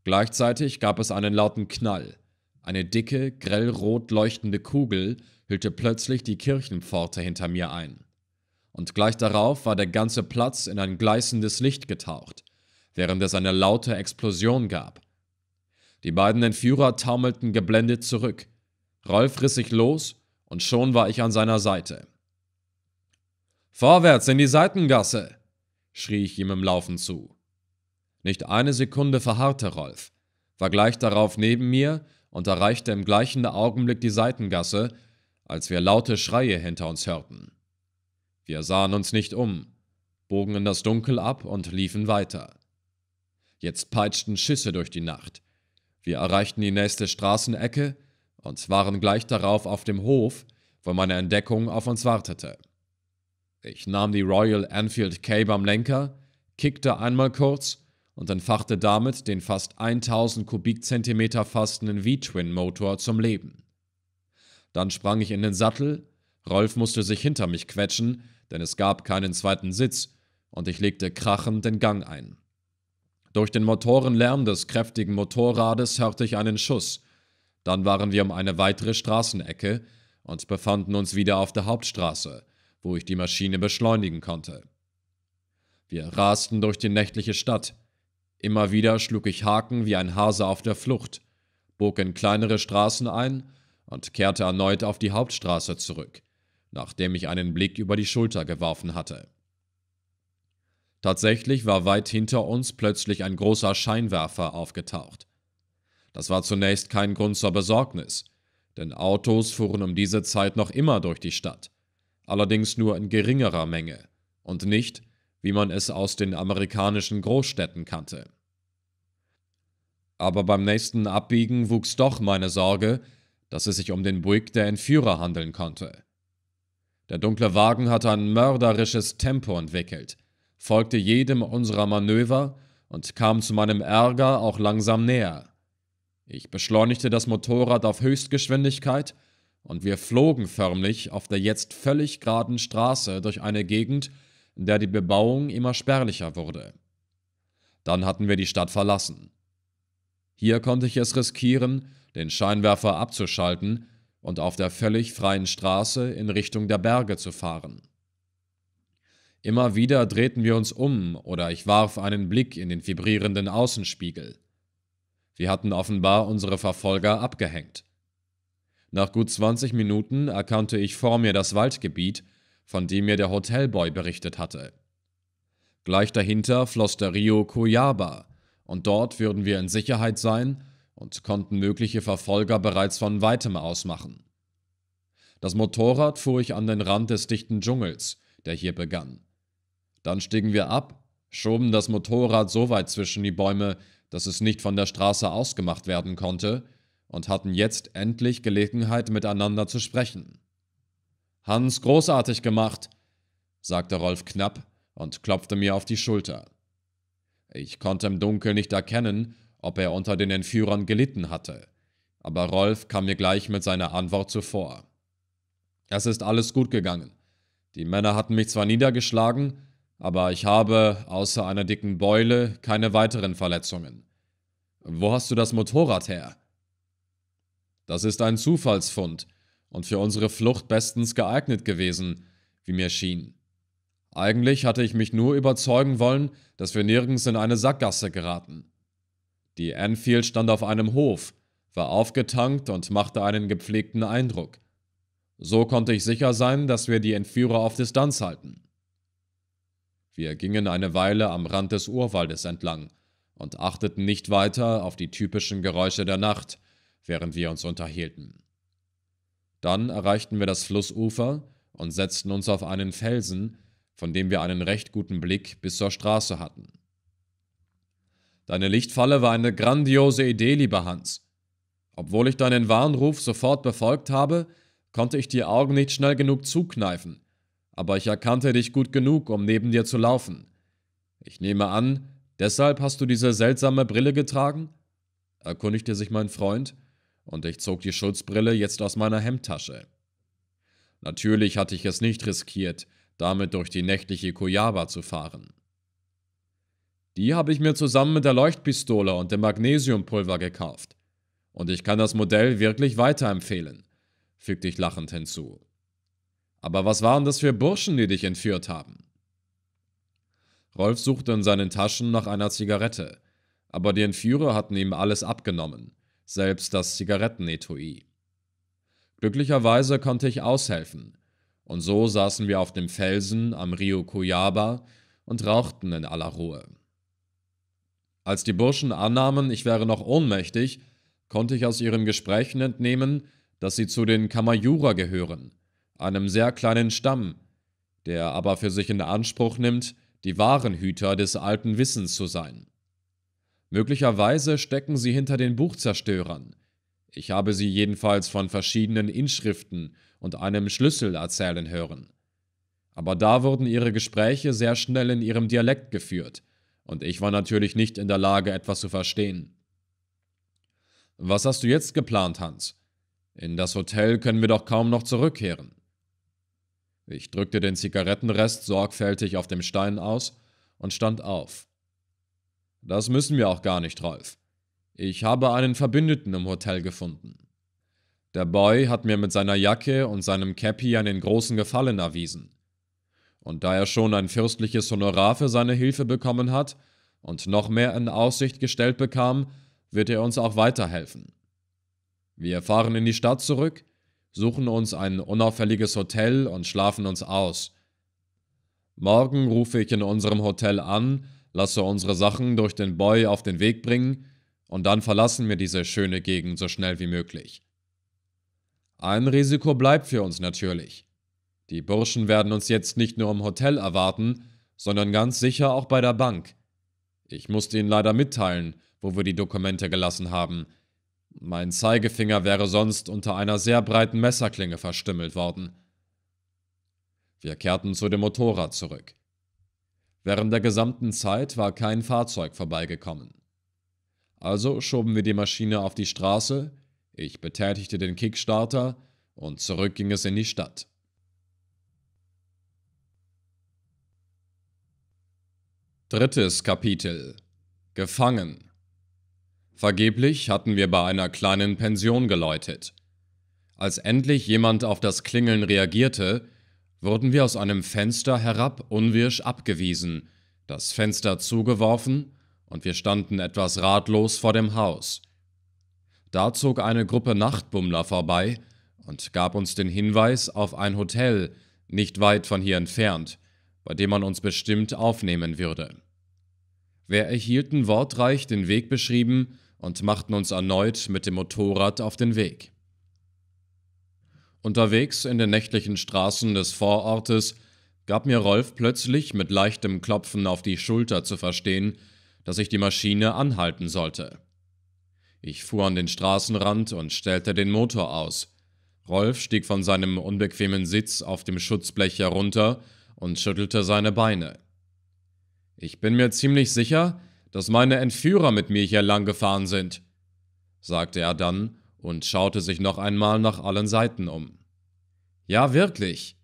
Gleichzeitig gab es einen lauten Knall. Eine dicke, grellrot leuchtende Kugel hüllte plötzlich die Kirchenpforte hinter mir ein. Und gleich darauf war der ganze Platz in ein gleißendes Licht getaucht, während es eine laute Explosion gab. Die beiden Entführer taumelten geblendet zurück. Rolf riss sich los und schon war ich an seiner Seite. Vorwärts in die Seitengasse! schrie ich ihm im Laufen zu. Nicht eine Sekunde verharrte Rolf, war gleich darauf neben mir und erreichte im gleichen Augenblick die Seitengasse, als wir laute Schreie hinter uns hörten. Wir sahen uns nicht um, bogen in das Dunkel ab und liefen weiter. Jetzt peitschten Schüsse durch die Nacht. Wir erreichten die nächste Straßenecke und waren gleich darauf auf dem Hof, wo meine Entdeckung auf uns wartete. Ich nahm die Royal Enfield Cape am Lenker, kickte einmal kurz und entfachte damit den fast 1000 Kubikzentimeter fassenden V-Twin-Motor zum Leben. Dann sprang ich in den Sattel, Rolf musste sich hinter mich quetschen, denn es gab keinen zweiten Sitz, und ich legte krachend den Gang ein. Durch den Motorenlärm des kräftigen Motorrades hörte ich einen Schuss, dann waren wir um eine weitere Straßenecke und befanden uns wieder auf der Hauptstraße, wo ich die Maschine beschleunigen konnte. Wir rasten durch die nächtliche Stadt. Immer wieder schlug ich Haken wie ein Hase auf der Flucht, bog in kleinere Straßen ein und kehrte erneut auf die Hauptstraße zurück, nachdem ich einen Blick über die Schulter geworfen hatte. Tatsächlich war weit hinter uns plötzlich ein großer Scheinwerfer aufgetaucht. Das war zunächst kein Grund zur Besorgnis, denn Autos fuhren um diese Zeit noch immer durch die Stadt, allerdings nur in geringerer Menge und nicht, wie man es aus den amerikanischen Großstädten kannte. Aber beim nächsten Abbiegen wuchs doch meine Sorge, dass es sich um den Buick der Entführer handeln konnte. Der dunkle Wagen hatte ein mörderisches Tempo entwickelt, folgte jedem unserer Manöver und kam zu meinem Ärger auch langsam näher. Ich beschleunigte das Motorrad auf Höchstgeschwindigkeit und wir flogen förmlich auf der jetzt völlig geraden Straße durch eine Gegend, in der die Bebauung immer spärlicher wurde. Dann hatten wir die Stadt verlassen. Hier konnte ich es riskieren, den Scheinwerfer abzuschalten und auf der völlig freien Straße in Richtung der Berge zu fahren. Immer wieder drehten wir uns um oder ich warf einen Blick in den vibrierenden Außenspiegel. Wir hatten offenbar unsere Verfolger abgehängt. Nach gut 20 Minuten erkannte ich vor mir das Waldgebiet, von dem mir der Hotelboy berichtet hatte. Gleich dahinter floss der Rio Cuyaba, und dort würden wir in Sicherheit sein und konnten mögliche Verfolger bereits von weitem ausmachen. Das Motorrad fuhr ich an den Rand des dichten Dschungels, der hier begann. Dann stiegen wir ab, schoben das Motorrad so weit zwischen die Bäume, dass es nicht von der Straße ausgemacht werden konnte, und hatten jetzt endlich Gelegenheit, miteinander zu sprechen. Hans großartig gemacht, sagte Rolf knapp und klopfte mir auf die Schulter. Ich konnte im Dunkeln nicht erkennen, ob er unter den Entführern gelitten hatte, aber Rolf kam mir gleich mit seiner Antwort zuvor. Es ist alles gut gegangen. Die Männer hatten mich zwar niedergeschlagen, aber ich habe, außer einer dicken Beule, keine weiteren Verletzungen. Wo hast du das Motorrad her? Das ist ein Zufallsfund und für unsere Flucht bestens geeignet gewesen, wie mir schien. Eigentlich hatte ich mich nur überzeugen wollen, dass wir nirgends in eine Sackgasse geraten. Die Anfield stand auf einem Hof, war aufgetankt und machte einen gepflegten Eindruck. So konnte ich sicher sein, dass wir die Entführer auf Distanz halten. Wir gingen eine Weile am Rand des Urwaldes entlang und achteten nicht weiter auf die typischen Geräusche der Nacht, während wir uns unterhielten. Dann erreichten wir das Flussufer und setzten uns auf einen Felsen, von dem wir einen recht guten Blick bis zur Straße hatten. Deine Lichtfalle war eine grandiose Idee, lieber Hans. Obwohl ich deinen Warnruf sofort befolgt habe, konnte ich die Augen nicht schnell genug zukneifen, aber ich erkannte dich gut genug, um neben dir zu laufen. Ich nehme an, deshalb hast du diese seltsame Brille getragen? erkundigte sich mein Freund, und ich zog die Schutzbrille jetzt aus meiner Hemdtasche. Natürlich hatte ich es nicht riskiert, damit durch die nächtliche Kuyaba zu fahren. Die habe ich mir zusammen mit der Leuchtpistole und dem Magnesiumpulver gekauft. Und ich kann das Modell wirklich weiterempfehlen, fügte ich lachend hinzu. Aber was waren das für Burschen, die dich entführt haben? Rolf suchte in seinen Taschen nach einer Zigarette, aber die Entführer hatten ihm alles abgenommen, selbst das Zigarettenetui. Glücklicherweise konnte ich aushelfen, und so saßen wir auf dem Felsen am Rio Cuyaba und rauchten in aller Ruhe. Als die Burschen annahmen, ich wäre noch ohnmächtig, konnte ich aus ihren Gesprächen entnehmen, dass sie zu den Kamayura gehören einem sehr kleinen Stamm, der aber für sich in Anspruch nimmt, die wahren Hüter des alten Wissens zu sein. Möglicherweise stecken sie hinter den Buchzerstörern. Ich habe sie jedenfalls von verschiedenen Inschriften und einem Schlüssel erzählen hören. Aber da wurden ihre Gespräche sehr schnell in ihrem Dialekt geführt, und ich war natürlich nicht in der Lage, etwas zu verstehen. Was hast du jetzt geplant, Hans? In das Hotel können wir doch kaum noch zurückkehren. Ich drückte den Zigarettenrest sorgfältig auf dem Stein aus und stand auf. Das müssen wir auch gar nicht, Rolf. Ich habe einen Verbündeten im Hotel gefunden. Der Boy hat mir mit seiner Jacke und seinem Cappy einen großen Gefallen erwiesen. Und da er schon ein fürstliches Honorar für seine Hilfe bekommen hat und noch mehr in Aussicht gestellt bekam, wird er uns auch weiterhelfen. Wir fahren in die Stadt zurück suchen uns ein unauffälliges Hotel und schlafen uns aus. Morgen rufe ich in unserem Hotel an, lasse unsere Sachen durch den Boy auf den Weg bringen und dann verlassen wir diese schöne Gegend so schnell wie möglich. Ein Risiko bleibt für uns natürlich. Die Burschen werden uns jetzt nicht nur im Hotel erwarten, sondern ganz sicher auch bei der Bank. Ich musste ihnen leider mitteilen, wo wir die Dokumente gelassen haben, mein Zeigefinger wäre sonst unter einer sehr breiten Messerklinge verstümmelt worden. Wir kehrten zu dem Motorrad zurück. Während der gesamten Zeit war kein Fahrzeug vorbeigekommen. Also schoben wir die Maschine auf die Straße, ich betätigte den Kickstarter und zurück ging es in die Stadt. Drittes Kapitel Gefangen Vergeblich hatten wir bei einer kleinen Pension geläutet. Als endlich jemand auf das Klingeln reagierte, wurden wir aus einem Fenster herab unwirsch abgewiesen, das Fenster zugeworfen und wir standen etwas ratlos vor dem Haus. Da zog eine Gruppe Nachtbummler vorbei und gab uns den Hinweis auf ein Hotel, nicht weit von hier entfernt, bei dem man uns bestimmt aufnehmen würde. Wir erhielten wortreich den Weg beschrieben und machten uns erneut mit dem Motorrad auf den Weg. Unterwegs in den nächtlichen Straßen des Vorortes gab mir Rolf plötzlich mit leichtem Klopfen auf die Schulter zu verstehen, dass ich die Maschine anhalten sollte. Ich fuhr an den Straßenrand und stellte den Motor aus. Rolf stieg von seinem unbequemen Sitz auf dem Schutzblech herunter und schüttelte seine Beine. Ich bin mir ziemlich sicher, dass meine Entführer mit mir hier lang gefahren sind, sagte er dann und schaute sich noch einmal nach allen Seiten um. Ja, wirklich.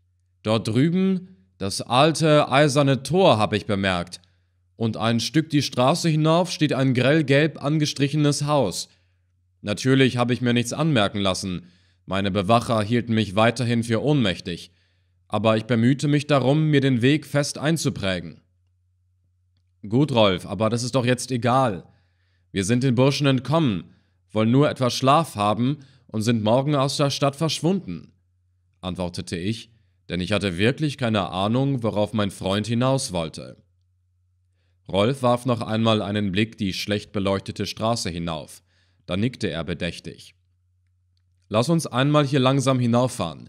Dort drüben das alte eiserne Tor habe ich bemerkt. Und ein Stück die Straße hinauf steht ein grellgelb angestrichenes Haus. Natürlich habe ich mir nichts anmerken lassen. Meine Bewacher hielten mich weiterhin für ohnmächtig. Aber ich bemühte mich darum, mir den Weg fest einzuprägen. Gut, Rolf, aber das ist doch jetzt egal. Wir sind den Burschen entkommen, wollen nur etwas Schlaf haben und sind morgen aus der Stadt verschwunden, antwortete ich, denn ich hatte wirklich keine Ahnung, worauf mein Freund hinaus wollte. Rolf warf noch einmal einen Blick die schlecht beleuchtete Straße hinauf, da nickte er bedächtig. Lass uns einmal hier langsam hinauffahren.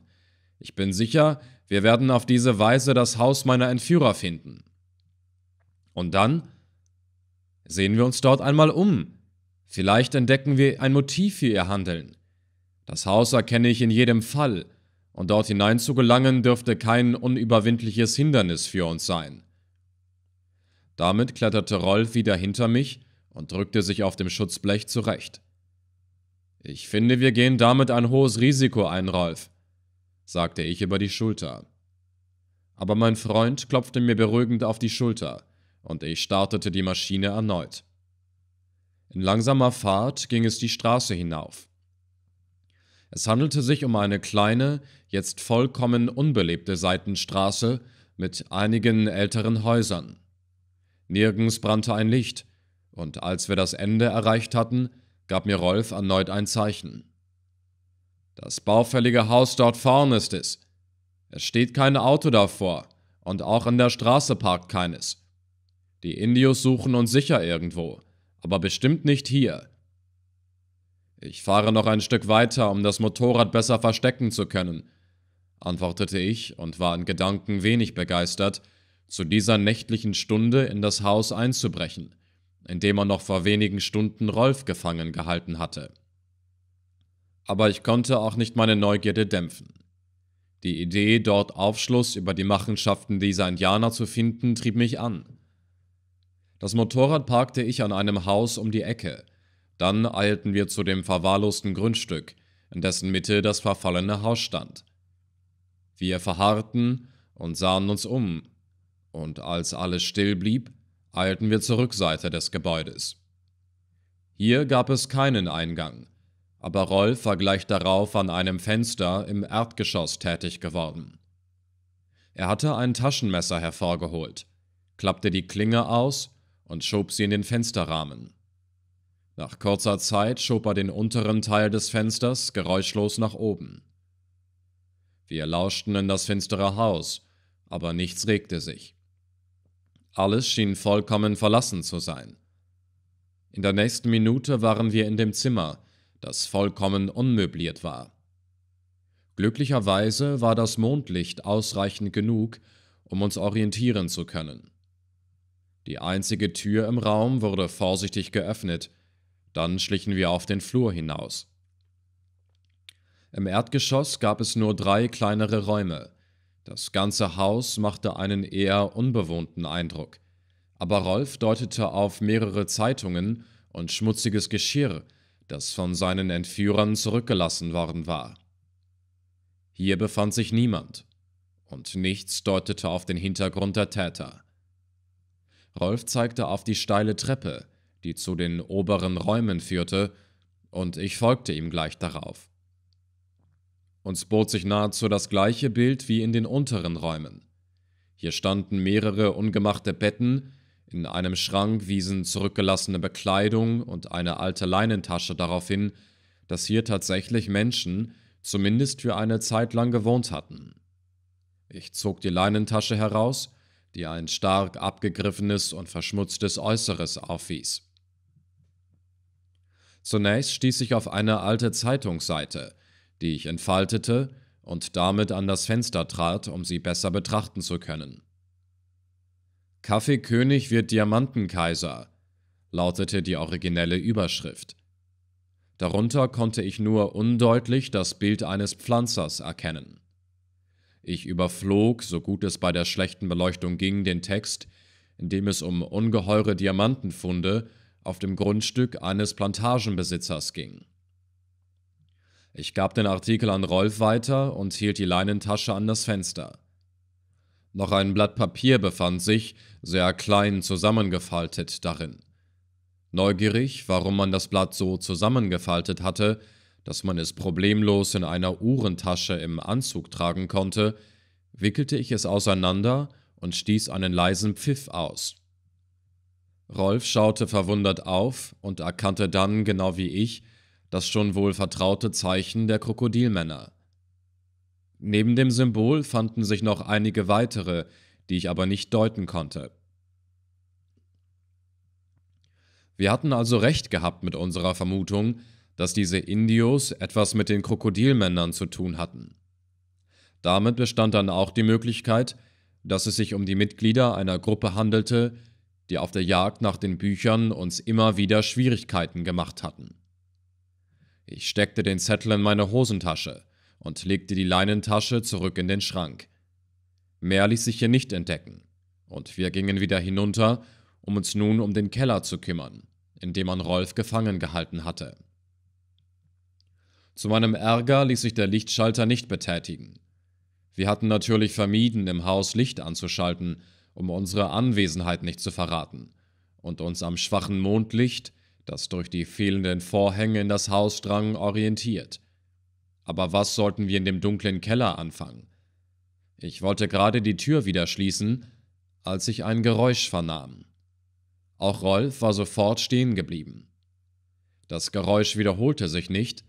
Ich bin sicher, wir werden auf diese Weise das Haus meiner Entführer finden. Und dann sehen wir uns dort einmal um. Vielleicht entdecken wir ein Motiv für ihr Handeln. Das Haus erkenne ich in jedem Fall, und dort hinein zu gelangen dürfte kein unüberwindliches Hindernis für uns sein. Damit kletterte Rolf wieder hinter mich und drückte sich auf dem Schutzblech zurecht. Ich finde, wir gehen damit ein hohes Risiko ein, Rolf, sagte ich über die Schulter. Aber mein Freund klopfte mir beruhigend auf die Schulter und ich startete die Maschine erneut. In langsamer Fahrt ging es die Straße hinauf. Es handelte sich um eine kleine, jetzt vollkommen unbelebte Seitenstraße mit einigen älteren Häusern. Nirgends brannte ein Licht, und als wir das Ende erreicht hatten, gab mir Rolf erneut ein Zeichen. Das baufällige Haus dort vorn ist es. Es steht kein Auto davor, und auch an der Straße parkt keines. Die Indios suchen uns sicher irgendwo, aber bestimmt nicht hier. Ich fahre noch ein Stück weiter, um das Motorrad besser verstecken zu können, antwortete ich und war in Gedanken wenig begeistert, zu dieser nächtlichen Stunde in das Haus einzubrechen, in dem er noch vor wenigen Stunden Rolf gefangen gehalten hatte. Aber ich konnte auch nicht meine Neugierde dämpfen. Die Idee, dort Aufschluss über die Machenschaften dieser Indianer zu finden, trieb mich an. Das Motorrad parkte ich an einem Haus um die Ecke. Dann eilten wir zu dem verwahrlosten Grundstück, in dessen Mitte das verfallene Haus stand. Wir verharrten und sahen uns um, und als alles still blieb, eilten wir zur Rückseite des Gebäudes. Hier gab es keinen Eingang, aber Rolf war gleich darauf an einem Fenster im Erdgeschoss tätig geworden. Er hatte ein Taschenmesser hervorgeholt, klappte die Klinge aus und schob sie in den Fensterrahmen. Nach kurzer Zeit schob er den unteren Teil des Fensters geräuschlos nach oben. Wir lauschten in das finstere Haus, aber nichts regte sich. Alles schien vollkommen verlassen zu sein. In der nächsten Minute waren wir in dem Zimmer, das vollkommen unmöbliert war. Glücklicherweise war das Mondlicht ausreichend genug, um uns orientieren zu können. Die einzige Tür im Raum wurde vorsichtig geöffnet, dann schlichen wir auf den Flur hinaus. Im Erdgeschoss gab es nur drei kleinere Räume. Das ganze Haus machte einen eher unbewohnten Eindruck. Aber Rolf deutete auf mehrere Zeitungen und schmutziges Geschirr, das von seinen Entführern zurückgelassen worden war. Hier befand sich niemand, und nichts deutete auf den Hintergrund der Täter. Rolf zeigte auf die steile Treppe, die zu den oberen Räumen führte, und ich folgte ihm gleich darauf. Uns bot sich nahezu das gleiche Bild wie in den unteren Räumen. Hier standen mehrere ungemachte Betten, in einem Schrank wiesen zurückgelassene Bekleidung und eine alte Leinentasche darauf hin, dass hier tatsächlich Menschen zumindest für eine Zeit lang gewohnt hatten. Ich zog die Leinentasche heraus die ein stark abgegriffenes und verschmutztes Äußeres aufwies. Zunächst stieß ich auf eine alte Zeitungsseite, die ich entfaltete und damit an das Fenster trat, um sie besser betrachten zu können. Kaffeekönig wird Diamantenkaiser, lautete die originelle Überschrift. Darunter konnte ich nur undeutlich das Bild eines Pflanzers erkennen. Ich überflog, so gut es bei der schlechten Beleuchtung ging, den Text, in dem es um ungeheure Diamantenfunde auf dem Grundstück eines Plantagenbesitzers ging. Ich gab den Artikel an Rolf weiter und hielt die Leinentasche an das Fenster. Noch ein Blatt Papier befand sich, sehr klein zusammengefaltet, darin. Neugierig, warum man das Blatt so zusammengefaltet hatte, dass man es problemlos in einer Uhrentasche im Anzug tragen konnte, wickelte ich es auseinander und stieß einen leisen Pfiff aus. Rolf schaute verwundert auf und erkannte dann, genau wie ich, das schon wohl vertraute Zeichen der Krokodilmänner. Neben dem Symbol fanden sich noch einige weitere, die ich aber nicht deuten konnte. Wir hatten also recht gehabt mit unserer Vermutung, dass diese Indios etwas mit den Krokodilmännern zu tun hatten. Damit bestand dann auch die Möglichkeit, dass es sich um die Mitglieder einer Gruppe handelte, die auf der Jagd nach den Büchern uns immer wieder Schwierigkeiten gemacht hatten. Ich steckte den Zettel in meine Hosentasche und legte die Leinentasche zurück in den Schrank. Mehr ließ sich hier nicht entdecken, und wir gingen wieder hinunter, um uns nun um den Keller zu kümmern, in dem man Rolf gefangen gehalten hatte. Zu meinem Ärger ließ sich der Lichtschalter nicht betätigen. Wir hatten natürlich vermieden, im Haus Licht anzuschalten, um unsere Anwesenheit nicht zu verraten, und uns am schwachen Mondlicht, das durch die fehlenden Vorhänge in das Haus drang, orientiert. Aber was sollten wir in dem dunklen Keller anfangen? Ich wollte gerade die Tür wieder schließen, als ich ein Geräusch vernahm. Auch Rolf war sofort stehen geblieben. Das Geräusch wiederholte sich nicht,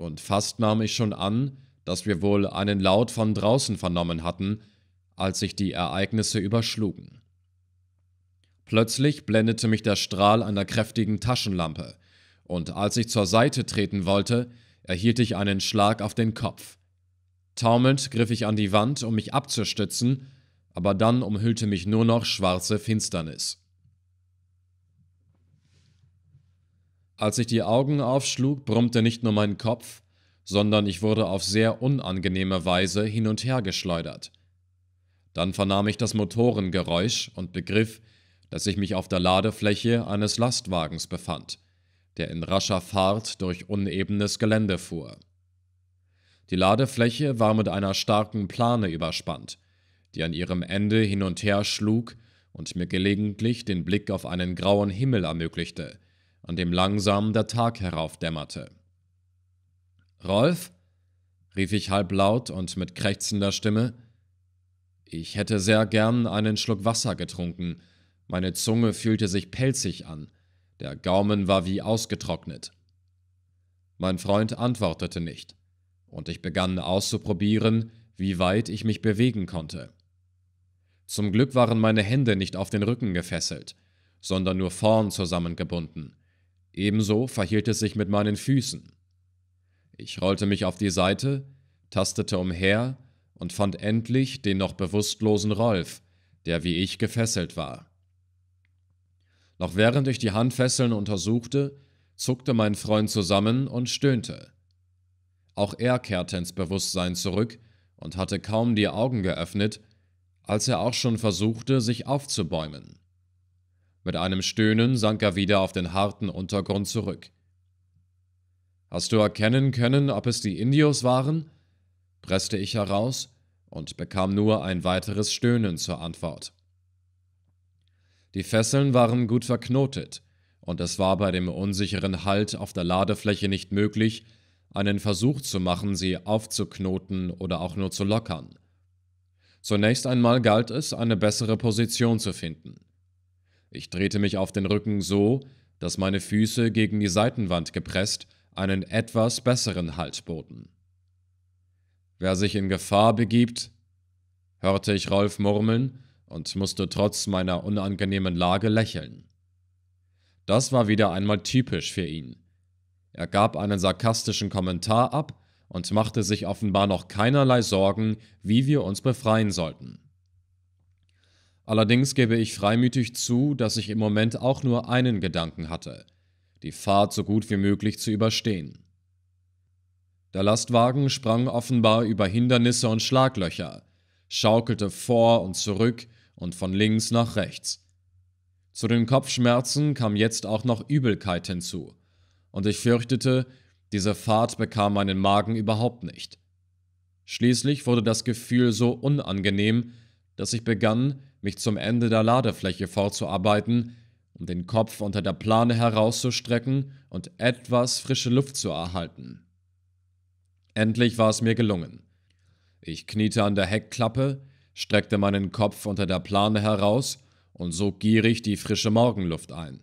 und fast nahm ich schon an, dass wir wohl einen Laut von draußen vernommen hatten, als sich die Ereignisse überschlugen. Plötzlich blendete mich der Strahl einer kräftigen Taschenlampe, und als ich zur Seite treten wollte, erhielt ich einen Schlag auf den Kopf. Taumelnd griff ich an die Wand, um mich abzustützen, aber dann umhüllte mich nur noch schwarze Finsternis. Als ich die Augen aufschlug, brummte nicht nur mein Kopf, sondern ich wurde auf sehr unangenehme Weise hin und her geschleudert. Dann vernahm ich das Motorengeräusch und begriff, dass ich mich auf der Ladefläche eines Lastwagens befand, der in rascher Fahrt durch unebenes Gelände fuhr. Die Ladefläche war mit einer starken Plane überspannt, die an ihrem Ende hin und her schlug und mir gelegentlich den Blick auf einen grauen Himmel ermöglichte, an dem langsam der Tag heraufdämmerte. Rolf? rief ich halblaut und mit krächzender Stimme. Ich hätte sehr gern einen Schluck Wasser getrunken. Meine Zunge fühlte sich pelzig an. Der Gaumen war wie ausgetrocknet. Mein Freund antwortete nicht, und ich begann auszuprobieren, wie weit ich mich bewegen konnte. Zum Glück waren meine Hände nicht auf den Rücken gefesselt, sondern nur vorn zusammengebunden. Ebenso verhielt es sich mit meinen Füßen. Ich rollte mich auf die Seite, tastete umher und fand endlich den noch bewusstlosen Rolf, der wie ich gefesselt war. Noch während ich die Handfesseln untersuchte, zuckte mein Freund zusammen und stöhnte. Auch er kehrte ins Bewusstsein zurück und hatte kaum die Augen geöffnet, als er auch schon versuchte, sich aufzubäumen. Mit einem Stöhnen sank er wieder auf den harten Untergrund zurück. Hast du erkennen können, ob es die Indios waren? presste ich heraus und bekam nur ein weiteres Stöhnen zur Antwort. Die Fesseln waren gut verknotet, und es war bei dem unsicheren Halt auf der Ladefläche nicht möglich, einen Versuch zu machen, sie aufzuknoten oder auch nur zu lockern. Zunächst einmal galt es, eine bessere Position zu finden. Ich drehte mich auf den Rücken so, dass meine Füße gegen die Seitenwand gepresst einen etwas besseren Halt boten. Wer sich in Gefahr begibt, hörte ich Rolf murmeln und musste trotz meiner unangenehmen Lage lächeln. Das war wieder einmal typisch für ihn. Er gab einen sarkastischen Kommentar ab und machte sich offenbar noch keinerlei Sorgen, wie wir uns befreien sollten. Allerdings gebe ich freimütig zu, dass ich im Moment auch nur einen Gedanken hatte, die Fahrt so gut wie möglich zu überstehen. Der Lastwagen sprang offenbar über Hindernisse und Schlaglöcher, schaukelte vor und zurück und von links nach rechts. Zu den Kopfschmerzen kam jetzt auch noch Übelkeit hinzu, und ich fürchtete, diese Fahrt bekam meinen Magen überhaupt nicht. Schließlich wurde das Gefühl so unangenehm, dass ich begann, mich zum Ende der Ladefläche vorzuarbeiten, um den Kopf unter der Plane herauszustrecken und etwas frische Luft zu erhalten. Endlich war es mir gelungen. Ich kniete an der Heckklappe, streckte meinen Kopf unter der Plane heraus und sog gierig die frische Morgenluft ein.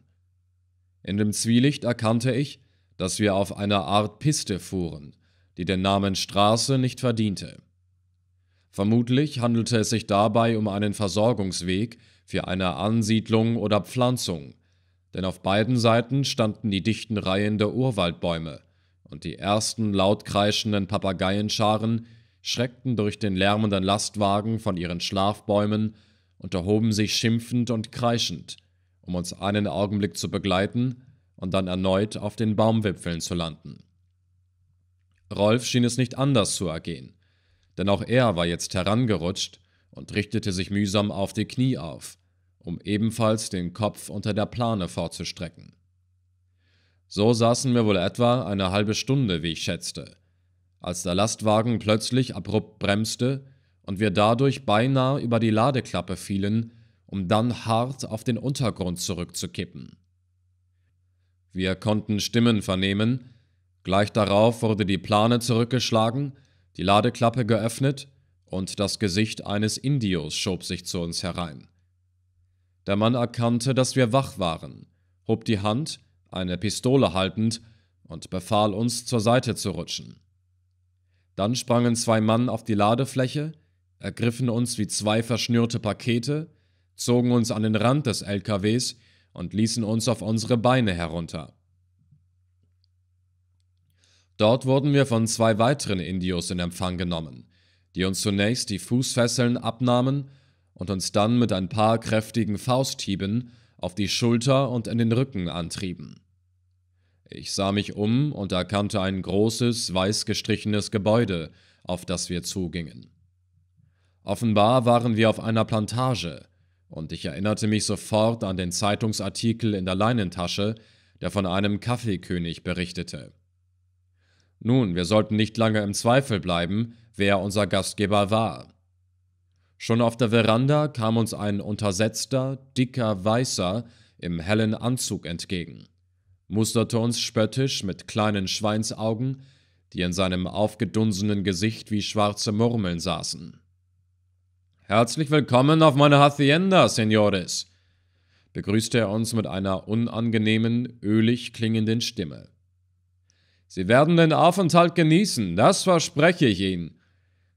In dem Zwielicht erkannte ich, dass wir auf einer Art Piste fuhren, die den Namen Straße nicht verdiente. Vermutlich handelte es sich dabei um einen Versorgungsweg für eine Ansiedlung oder Pflanzung, denn auf beiden Seiten standen die dichten Reihen der Urwaldbäume, und die ersten laut kreischenden Papageienscharen schreckten durch den lärmenden Lastwagen von ihren Schlafbäumen und erhoben sich schimpfend und kreischend, um uns einen Augenblick zu begleiten und dann erneut auf den Baumwipfeln zu landen. Rolf schien es nicht anders zu ergehen denn auch er war jetzt herangerutscht und richtete sich mühsam auf die Knie auf, um ebenfalls den Kopf unter der Plane vorzustrecken. So saßen wir wohl etwa eine halbe Stunde, wie ich schätzte, als der Lastwagen plötzlich abrupt bremste und wir dadurch beinahe über die Ladeklappe fielen, um dann hart auf den Untergrund zurückzukippen. Wir konnten Stimmen vernehmen, gleich darauf wurde die Plane zurückgeschlagen die Ladeklappe geöffnet und das Gesicht eines Indios schob sich zu uns herein. Der Mann erkannte, dass wir wach waren, hob die Hand, eine Pistole haltend, und befahl uns, zur Seite zu rutschen. Dann sprangen zwei Mann auf die Ladefläche, ergriffen uns wie zwei verschnürte Pakete, zogen uns an den Rand des LKWs und ließen uns auf unsere Beine herunter. Dort wurden wir von zwei weiteren Indios in Empfang genommen, die uns zunächst die Fußfesseln abnahmen und uns dann mit ein paar kräftigen Fausthieben auf die Schulter und in den Rücken antrieben. Ich sah mich um und erkannte ein großes, weiß gestrichenes Gebäude, auf das wir zugingen. Offenbar waren wir auf einer Plantage, und ich erinnerte mich sofort an den Zeitungsartikel in der Leinentasche, der von einem Kaffeekönig berichtete. Nun, wir sollten nicht lange im Zweifel bleiben, wer unser Gastgeber war. Schon auf der Veranda kam uns ein untersetzter, dicker Weißer im hellen Anzug entgegen, musterte uns spöttisch mit kleinen Schweinsaugen, die in seinem aufgedunsenen Gesicht wie schwarze Murmeln saßen. Herzlich willkommen auf meiner Hacienda, Senores, begrüßte er uns mit einer unangenehmen, ölig klingenden Stimme. Sie werden den Aufenthalt genießen, das verspreche ich Ihnen.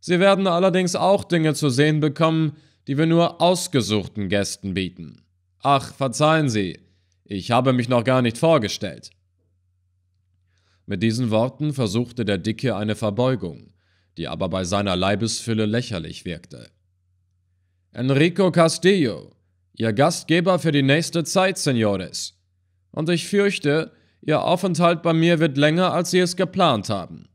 Sie werden allerdings auch Dinge zu sehen bekommen, die wir nur ausgesuchten Gästen bieten. Ach, verzeihen Sie, ich habe mich noch gar nicht vorgestellt. Mit diesen Worten versuchte der Dicke eine Verbeugung, die aber bei seiner Leibesfülle lächerlich wirkte. Enrico Castillo, Ihr Gastgeber für die nächste Zeit, Senores. Und ich fürchte, Ihr Aufenthalt bei mir wird länger, als Sie es geplant haben.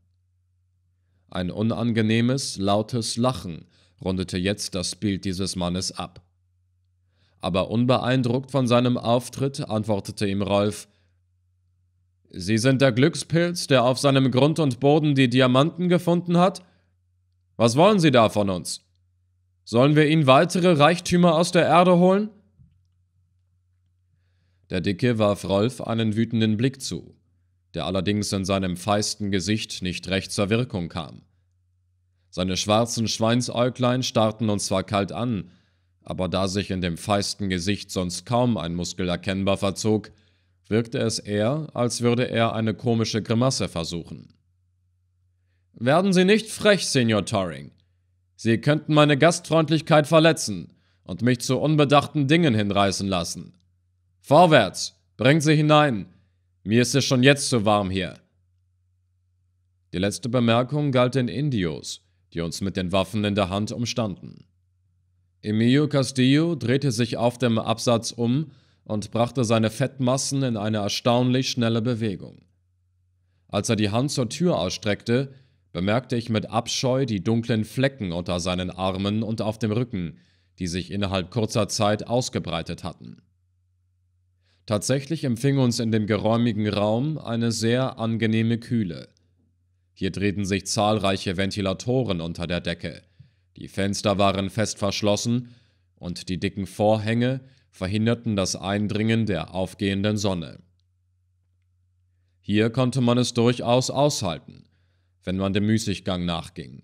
Ein unangenehmes, lautes Lachen rundete jetzt das Bild dieses Mannes ab. Aber unbeeindruckt von seinem Auftritt antwortete ihm Rolf Sie sind der Glückspilz, der auf seinem Grund und Boden die Diamanten gefunden hat? Was wollen Sie da von uns? Sollen wir Ihnen weitere Reichtümer aus der Erde holen? Der Dicke warf Rolf einen wütenden Blick zu, der allerdings in seinem feisten Gesicht nicht recht zur Wirkung kam. Seine schwarzen Schweinsäuglein starrten uns zwar kalt an, aber da sich in dem feisten Gesicht sonst kaum ein Muskel erkennbar verzog, wirkte es eher, als würde er eine komische Grimasse versuchen. Werden Sie nicht frech, Senior Torring. Sie könnten meine Gastfreundlichkeit verletzen und mich zu unbedachten Dingen hinreißen lassen. Vorwärts! Bringt sie hinein! Mir ist es schon jetzt zu warm hier! Die letzte Bemerkung galt den Indios, die uns mit den Waffen in der Hand umstanden. Emilio Castillo drehte sich auf dem Absatz um und brachte seine Fettmassen in eine erstaunlich schnelle Bewegung. Als er die Hand zur Tür ausstreckte, bemerkte ich mit Abscheu die dunklen Flecken unter seinen Armen und auf dem Rücken, die sich innerhalb kurzer Zeit ausgebreitet hatten. Tatsächlich empfing uns in dem geräumigen Raum eine sehr angenehme Kühle. Hier drehten sich zahlreiche Ventilatoren unter der Decke. Die Fenster waren fest verschlossen und die dicken Vorhänge verhinderten das Eindringen der aufgehenden Sonne. Hier konnte man es durchaus aushalten, wenn man dem Müßiggang nachging,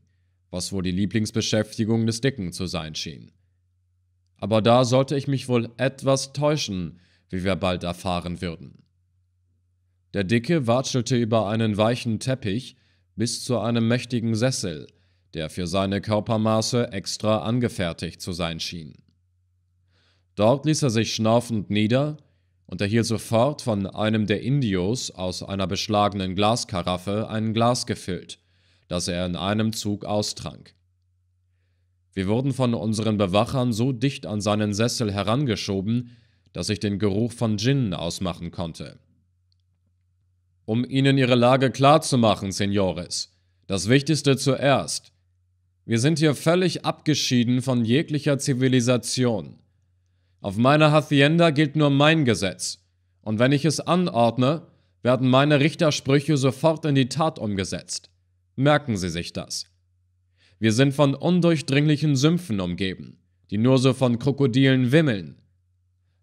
was wohl die Lieblingsbeschäftigung des Dicken zu sein schien. Aber da sollte ich mich wohl etwas täuschen, wie wir bald erfahren würden. Der Dicke watschelte über einen weichen Teppich bis zu einem mächtigen Sessel, der für seine Körpermaße extra angefertigt zu sein schien. Dort ließ er sich schnaufend nieder und erhielt sofort von einem der Indios aus einer beschlagenen Glaskaraffe ein Glas gefüllt, das er in einem Zug austrank. Wir wurden von unseren Bewachern so dicht an seinen Sessel herangeschoben, dass ich den Geruch von Gin ausmachen konnte. Um Ihnen Ihre Lage klarzumachen, Senores, das Wichtigste zuerst. Wir sind hier völlig abgeschieden von jeglicher Zivilisation. Auf meiner Hacienda gilt nur mein Gesetz, und wenn ich es anordne, werden meine Richtersprüche sofort in die Tat umgesetzt. Merken Sie sich das. Wir sind von undurchdringlichen Sümpfen umgeben, die nur so von Krokodilen wimmeln,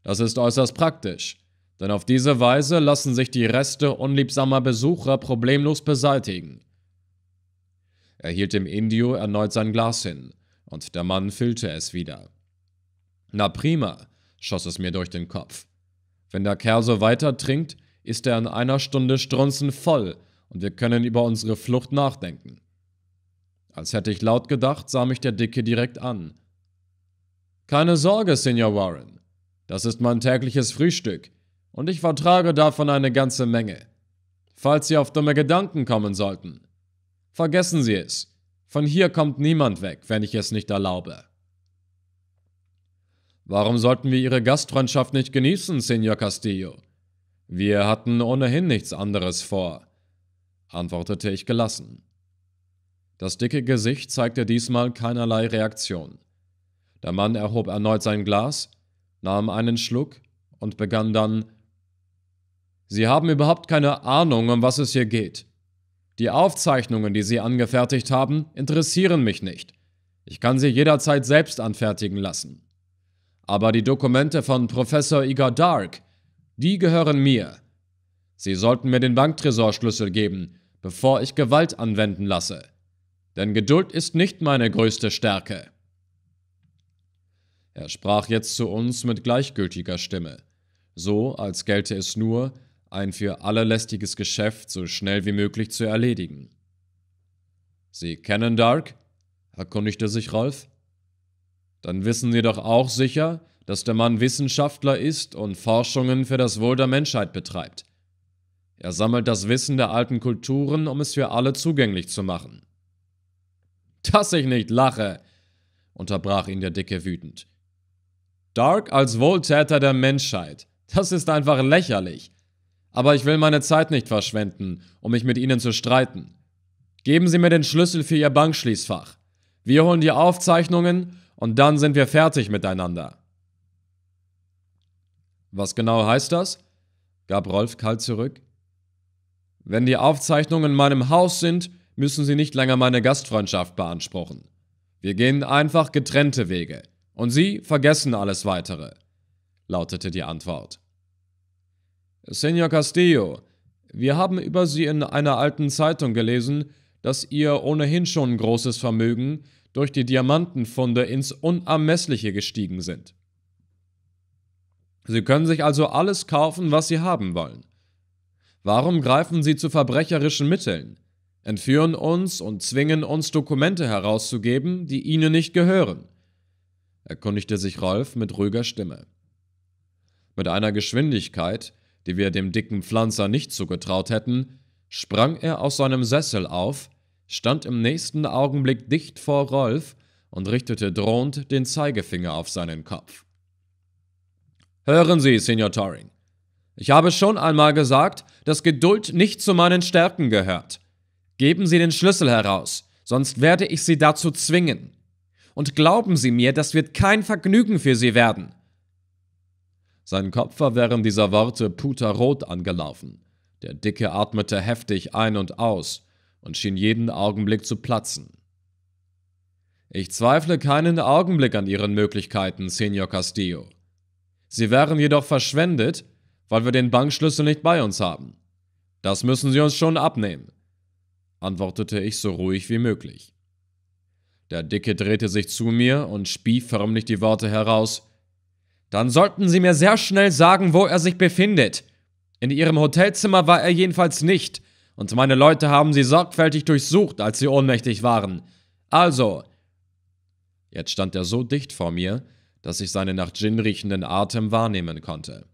das ist äußerst praktisch, denn auf diese Weise lassen sich die Reste unliebsamer Besucher problemlos beseitigen. Er hielt dem Indio erneut sein Glas hin, und der Mann füllte es wieder. Na prima, schoss es mir durch den Kopf. Wenn der Kerl so weiter trinkt, ist er in einer Stunde strunzenvoll und wir können über unsere Flucht nachdenken. Als hätte ich laut gedacht, sah mich der Dicke direkt an. Keine Sorge, Senior Warren. Das ist mein tägliches Frühstück und ich vertrage davon eine ganze Menge. Falls Sie auf dumme Gedanken kommen sollten, vergessen Sie es. Von hier kommt niemand weg, wenn ich es nicht erlaube. Warum sollten wir Ihre Gastfreundschaft nicht genießen, Senor Castillo? Wir hatten ohnehin nichts anderes vor, antwortete ich gelassen. Das dicke Gesicht zeigte diesmal keinerlei Reaktion. Der Mann erhob erneut sein Glas nahm einen Schluck und begann dann Sie haben überhaupt keine Ahnung, um was es hier geht. Die Aufzeichnungen, die Sie angefertigt haben, interessieren mich nicht. Ich kann sie jederzeit selbst anfertigen lassen. Aber die Dokumente von Professor Igor Dark, die gehören mir. Sie sollten mir den Banktresorschlüssel geben, bevor ich Gewalt anwenden lasse. Denn Geduld ist nicht meine größte Stärke. Er sprach jetzt zu uns mit gleichgültiger Stimme, so als gelte es nur, ein für alle lästiges Geschäft so schnell wie möglich zu erledigen. Sie kennen Dark? erkundigte sich Rolf. Dann wissen Sie doch auch sicher, dass der Mann Wissenschaftler ist und Forschungen für das Wohl der Menschheit betreibt. Er sammelt das Wissen der alten Kulturen, um es für alle zugänglich zu machen. Dass ich nicht lache, unterbrach ihn der Dicke wütend. Dark als Wohltäter der Menschheit. Das ist einfach lächerlich. Aber ich will meine Zeit nicht verschwenden, um mich mit Ihnen zu streiten. Geben Sie mir den Schlüssel für Ihr Bankschließfach. Wir holen die Aufzeichnungen und dann sind wir fertig miteinander. Was genau heißt das? gab Rolf kalt zurück. Wenn die Aufzeichnungen in meinem Haus sind, müssen Sie nicht länger meine Gastfreundschaft beanspruchen. Wir gehen einfach getrennte Wege. Und Sie vergessen alles weitere, lautete die Antwort. Senor Castillo, wir haben über Sie in einer alten Zeitung gelesen, dass Ihr ohnehin schon großes Vermögen durch die Diamantenfunde ins Unermessliche gestiegen sind. Sie können sich also alles kaufen, was Sie haben wollen. Warum greifen Sie zu verbrecherischen Mitteln, entführen uns und zwingen uns Dokumente herauszugeben, die Ihnen nicht gehören? erkundigte sich Rolf mit ruhiger Stimme. Mit einer Geschwindigkeit, die wir dem dicken Pflanzer nicht zugetraut hätten, sprang er aus seinem Sessel auf, stand im nächsten Augenblick dicht vor Rolf und richtete drohend den Zeigefinger auf seinen Kopf. Hören Sie, Signor Toring. Ich habe schon einmal gesagt, dass Geduld nicht zu meinen Stärken gehört. Geben Sie den Schlüssel heraus, sonst werde ich Sie dazu zwingen und glauben Sie mir, das wird kein Vergnügen für Sie werden. Sein Kopf war während dieser Worte puterrot angelaufen. Der Dicke atmete heftig ein und aus und schien jeden Augenblick zu platzen. Ich zweifle keinen Augenblick an Ihren Möglichkeiten, Senor Castillo. Sie wären jedoch verschwendet, weil wir den Bankschlüssel nicht bei uns haben. Das müssen Sie uns schon abnehmen, antwortete ich so ruhig wie möglich. Der Dicke drehte sich zu mir und spie förmlich die Worte heraus. Dann sollten Sie mir sehr schnell sagen, wo er sich befindet. In Ihrem Hotelzimmer war er jedenfalls nicht, und meine Leute haben Sie sorgfältig durchsucht, als Sie ohnmächtig waren. Also. Jetzt stand er so dicht vor mir, dass ich seine nach Gin riechenden Atem wahrnehmen konnte.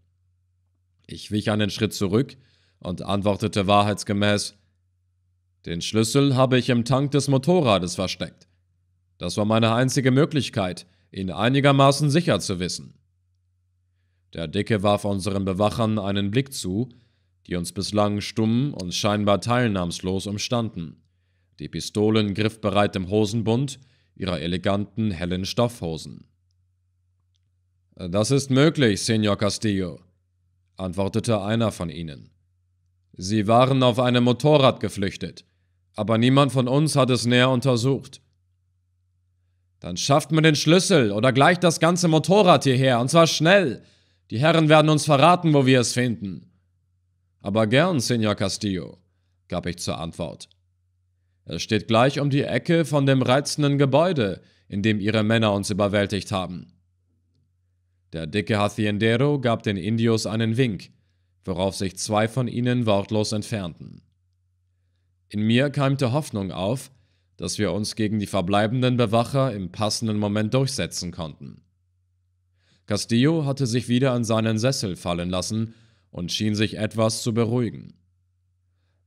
Ich wich einen Schritt zurück und antwortete wahrheitsgemäß: Den Schlüssel habe ich im Tank des Motorrades versteckt. Das war meine einzige Möglichkeit, ihn einigermaßen sicher zu wissen. Der Dicke warf unseren Bewachern einen Blick zu, die uns bislang stumm und scheinbar teilnahmslos umstanden, die Pistolen griffbereit im Hosenbund ihrer eleganten hellen Stoffhosen. Das ist möglich, Senor Castillo, antwortete einer von ihnen. Sie waren auf einem Motorrad geflüchtet, aber niemand von uns hat es näher untersucht. Dann schafft mir den Schlüssel oder gleich das ganze Motorrad hierher, und zwar schnell. Die Herren werden uns verraten, wo wir es finden. Aber gern, Senor Castillo, gab ich zur Antwort. Es steht gleich um die Ecke von dem reizenden Gebäude, in dem ihre Männer uns überwältigt haben. Der dicke Haciendero gab den Indios einen Wink, worauf sich zwei von ihnen wortlos entfernten. In mir keimte Hoffnung auf, dass wir uns gegen die verbleibenden Bewacher im passenden Moment durchsetzen konnten. Castillo hatte sich wieder an seinen Sessel fallen lassen und schien sich etwas zu beruhigen.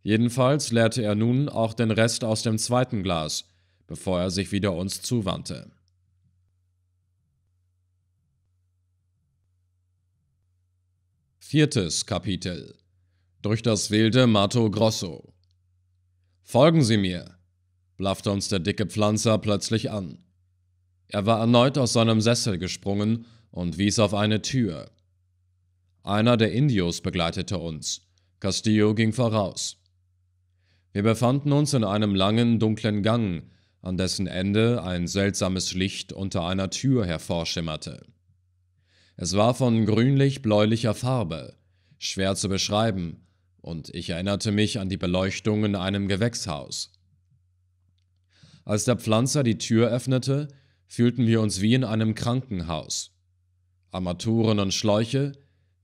Jedenfalls leerte er nun auch den Rest aus dem zweiten Glas, bevor er sich wieder uns zuwandte. Viertes Kapitel Durch das wilde Mato Grosso Folgen Sie mir, blaffte uns der dicke Pflanzer plötzlich an. Er war erneut aus seinem Sessel gesprungen und wies auf eine Tür. Einer der Indios begleitete uns. Castillo ging voraus. Wir befanden uns in einem langen, dunklen Gang, an dessen Ende ein seltsames Licht unter einer Tür hervorschimmerte. Es war von grünlich-bläulicher Farbe, schwer zu beschreiben, und ich erinnerte mich an die Beleuchtung in einem Gewächshaus. Als der Pflanzer die Tür öffnete, fühlten wir uns wie in einem Krankenhaus. Armaturen und Schläuche,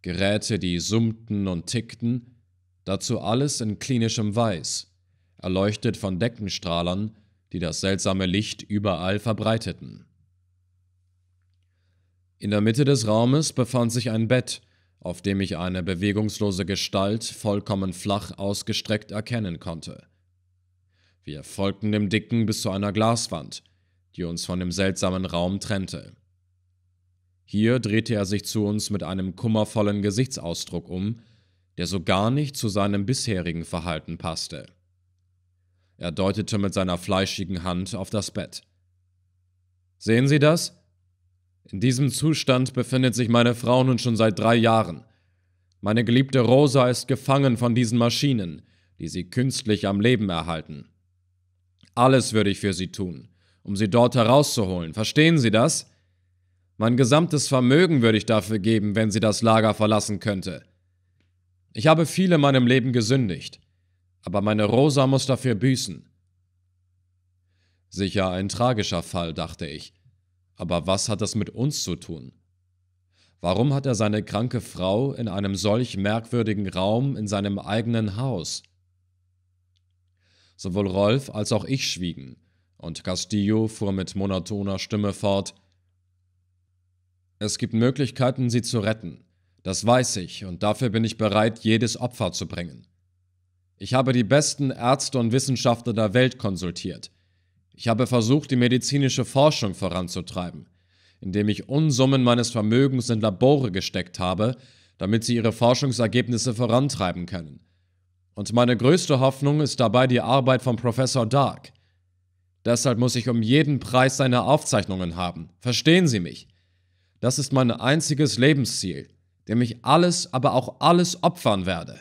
Geräte, die summten und tickten, dazu alles in klinischem Weiß, erleuchtet von Deckenstrahlern, die das seltsame Licht überall verbreiteten. In der Mitte des Raumes befand sich ein Bett, auf dem ich eine bewegungslose Gestalt vollkommen flach ausgestreckt erkennen konnte. Wir folgten dem Dicken bis zu einer Glaswand, die uns von dem seltsamen Raum trennte. Hier drehte er sich zu uns mit einem kummervollen Gesichtsausdruck um, der so gar nicht zu seinem bisherigen Verhalten passte. Er deutete mit seiner fleischigen Hand auf das Bett. Sehen Sie das? In diesem Zustand befindet sich meine Frau nun schon seit drei Jahren. Meine geliebte Rosa ist gefangen von diesen Maschinen, die sie künstlich am Leben erhalten. Alles würde ich für sie tun, um sie dort herauszuholen. Verstehen Sie das? Mein gesamtes Vermögen würde ich dafür geben, wenn sie das Lager verlassen könnte. Ich habe viel in meinem Leben gesündigt, aber meine Rosa muss dafür büßen. Sicher ein tragischer Fall, dachte ich. Aber was hat das mit uns zu tun? Warum hat er seine kranke Frau in einem solch merkwürdigen Raum in seinem eigenen Haus? Sowohl Rolf als auch ich schwiegen, und Castillo fuhr mit monotoner Stimme fort Es gibt Möglichkeiten, sie zu retten. Das weiß ich, und dafür bin ich bereit, jedes Opfer zu bringen. Ich habe die besten Ärzte und Wissenschaftler der Welt konsultiert. Ich habe versucht, die medizinische Forschung voranzutreiben, indem ich Unsummen meines Vermögens in Labore gesteckt habe, damit sie ihre Forschungsergebnisse vorantreiben können. Und meine größte Hoffnung ist dabei die Arbeit von Professor Dark. Deshalb muss ich um jeden Preis seine Aufzeichnungen haben. Verstehen Sie mich? Das ist mein einziges Lebensziel, dem ich alles, aber auch alles opfern werde.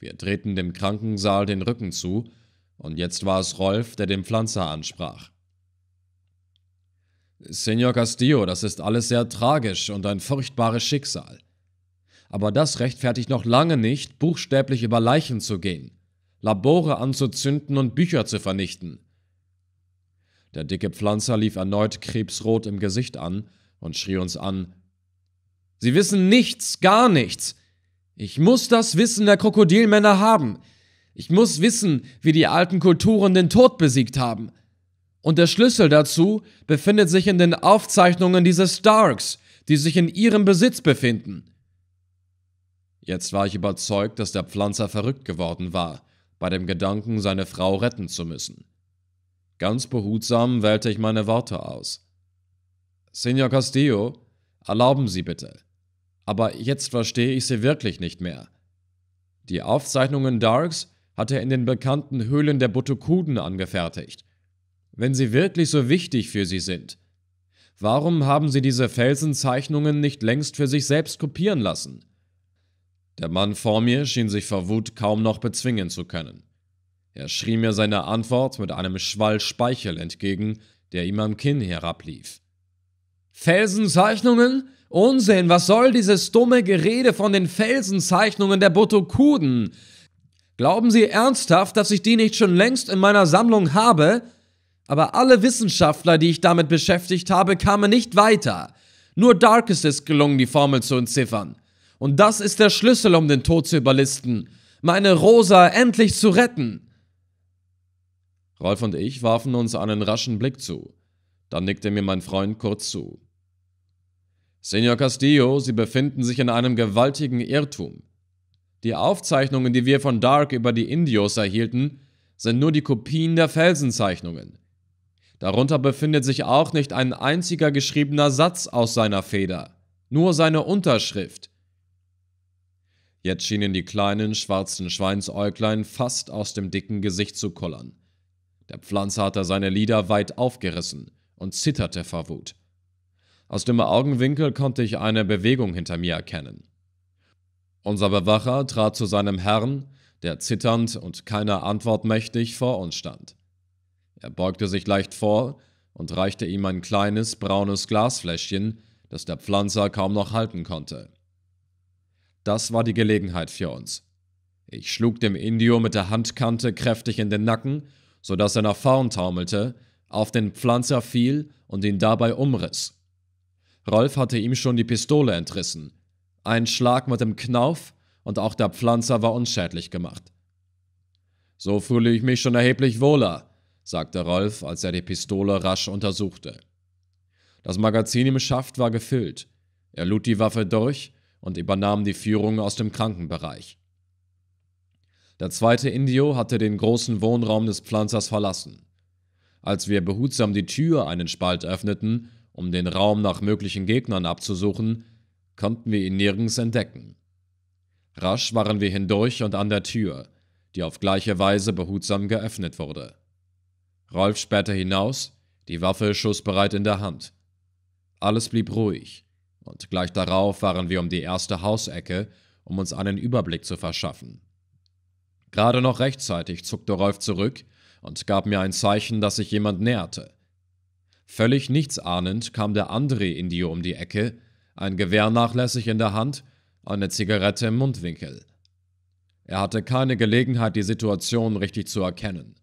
Wir drehten dem Krankensaal den Rücken zu, und jetzt war es Rolf, der den Pflanzer ansprach. Senor Castillo, das ist alles sehr tragisch und ein furchtbares Schicksal aber das rechtfertigt noch lange nicht, buchstäblich über Leichen zu gehen, Labore anzuzünden und Bücher zu vernichten. Der dicke Pflanzer lief erneut krebsrot im Gesicht an und schrie uns an Sie wissen nichts, gar nichts. Ich muss das Wissen der Krokodilmänner haben. Ich muss wissen, wie die alten Kulturen den Tod besiegt haben. Und der Schlüssel dazu befindet sich in den Aufzeichnungen dieses Starks, die sich in ihrem Besitz befinden. Jetzt war ich überzeugt, dass der Pflanzer verrückt geworden war, bei dem Gedanken, seine Frau retten zu müssen. Ganz behutsam wählte ich meine Worte aus. Senor Castillo, erlauben Sie bitte. Aber jetzt verstehe ich Sie wirklich nicht mehr. Die Aufzeichnungen Darks hat er in den bekannten Höhlen der Butokuden angefertigt. Wenn sie wirklich so wichtig für Sie sind, warum haben Sie diese Felsenzeichnungen nicht längst für sich selbst kopieren lassen? Der Mann vor mir schien sich vor Wut kaum noch bezwingen zu können. Er schrie mir seine Antwort mit einem Schwall Speichel entgegen, der ihm am Kinn herablief. Felsenzeichnungen? Unsinn, was soll dieses dumme Gerede von den Felsenzeichnungen der Botokuden? Glauben Sie ernsthaft, dass ich die nicht schon längst in meiner Sammlung habe? Aber alle Wissenschaftler, die ich damit beschäftigt habe, kamen nicht weiter. Nur Darkest ist gelungen, die Formel zu entziffern. Und das ist der Schlüssel, um den Tod zu überlisten. Meine Rosa endlich zu retten. Rolf und ich warfen uns einen raschen Blick zu. Dann nickte mir mein Freund kurz zu. Senor Castillo, Sie befinden sich in einem gewaltigen Irrtum. Die Aufzeichnungen, die wir von Dark über die Indios erhielten, sind nur die Kopien der Felsenzeichnungen. Darunter befindet sich auch nicht ein einziger geschriebener Satz aus seiner Feder, nur seine Unterschrift, Jetzt schienen die kleinen, schwarzen Schweinsäuglein fast aus dem dicken Gesicht zu kullern. Der Pflanzer hatte seine Lider weit aufgerissen und zitterte vor Wut. Aus dem Augenwinkel konnte ich eine Bewegung hinter mir erkennen. Unser Bewacher trat zu seinem Herrn, der zitternd und keiner Antwort mächtig vor uns stand. Er beugte sich leicht vor und reichte ihm ein kleines braunes Glasfläschchen, das der Pflanzer kaum noch halten konnte. Das war die Gelegenheit für uns. Ich schlug dem Indio mit der Handkante kräftig in den Nacken, sodass er nach vorn taumelte, auf den Pflanzer fiel und ihn dabei umriss. Rolf hatte ihm schon die Pistole entrissen. Ein Schlag mit dem Knauf und auch der Pflanzer war unschädlich gemacht. So fühle ich mich schon erheblich wohler, sagte Rolf, als er die Pistole rasch untersuchte. Das Magazin im Schaft war gefüllt. Er lud die Waffe durch und übernahm die Führung aus dem Krankenbereich. Der zweite Indio hatte den großen Wohnraum des Pflanzers verlassen. Als wir behutsam die Tür einen Spalt öffneten, um den Raum nach möglichen Gegnern abzusuchen, konnten wir ihn nirgends entdecken. Rasch waren wir hindurch und an der Tür, die auf gleiche Weise behutsam geöffnet wurde. Rolf spähte hinaus, die Waffe schussbereit in der Hand. Alles blieb ruhig, und gleich darauf waren wir um die erste Hausecke, um uns einen Überblick zu verschaffen. Gerade noch rechtzeitig zuckte Rolf zurück und gab mir ein Zeichen, dass sich jemand näherte. Völlig nichtsahnend kam der andere Indio um die Ecke, ein Gewehr nachlässig in der Hand, eine Zigarette im Mundwinkel. Er hatte keine Gelegenheit, die Situation richtig zu erkennen.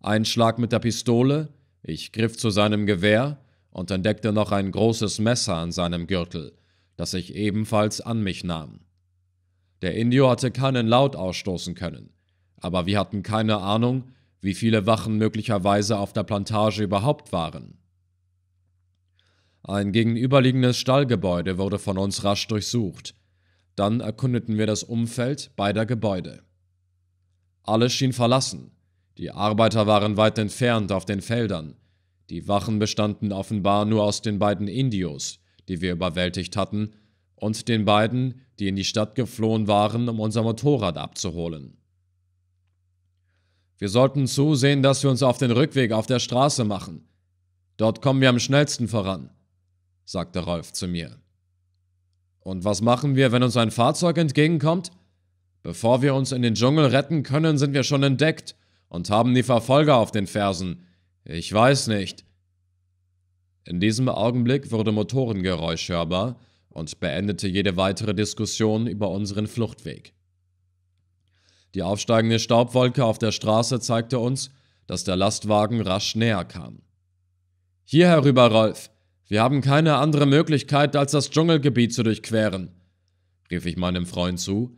Ein Schlag mit der Pistole, ich griff zu seinem Gewehr und entdeckte noch ein großes Messer an seinem Gürtel, das ich ebenfalls an mich nahm. Der Indio hatte keinen Laut ausstoßen können, aber wir hatten keine Ahnung, wie viele Wachen möglicherweise auf der Plantage überhaupt waren. Ein gegenüberliegendes Stallgebäude wurde von uns rasch durchsucht. Dann erkundeten wir das Umfeld beider Gebäude. Alles schien verlassen. Die Arbeiter waren weit entfernt auf den Feldern, die Wachen bestanden offenbar nur aus den beiden Indios, die wir überwältigt hatten, und den beiden, die in die Stadt geflohen waren, um unser Motorrad abzuholen. Wir sollten zusehen, dass wir uns auf den Rückweg auf der Straße machen. Dort kommen wir am schnellsten voran, sagte Rolf zu mir. Und was machen wir, wenn uns ein Fahrzeug entgegenkommt? Bevor wir uns in den Dschungel retten können, sind wir schon entdeckt und haben die Verfolger auf den Fersen, ich weiß nicht. In diesem Augenblick wurde Motorengeräusch hörbar und beendete jede weitere Diskussion über unseren Fluchtweg. Die aufsteigende Staubwolke auf der Straße zeigte uns, dass der Lastwagen rasch näher kam. Hier herüber, Rolf. Wir haben keine andere Möglichkeit, als das Dschungelgebiet zu durchqueren, rief ich meinem Freund zu,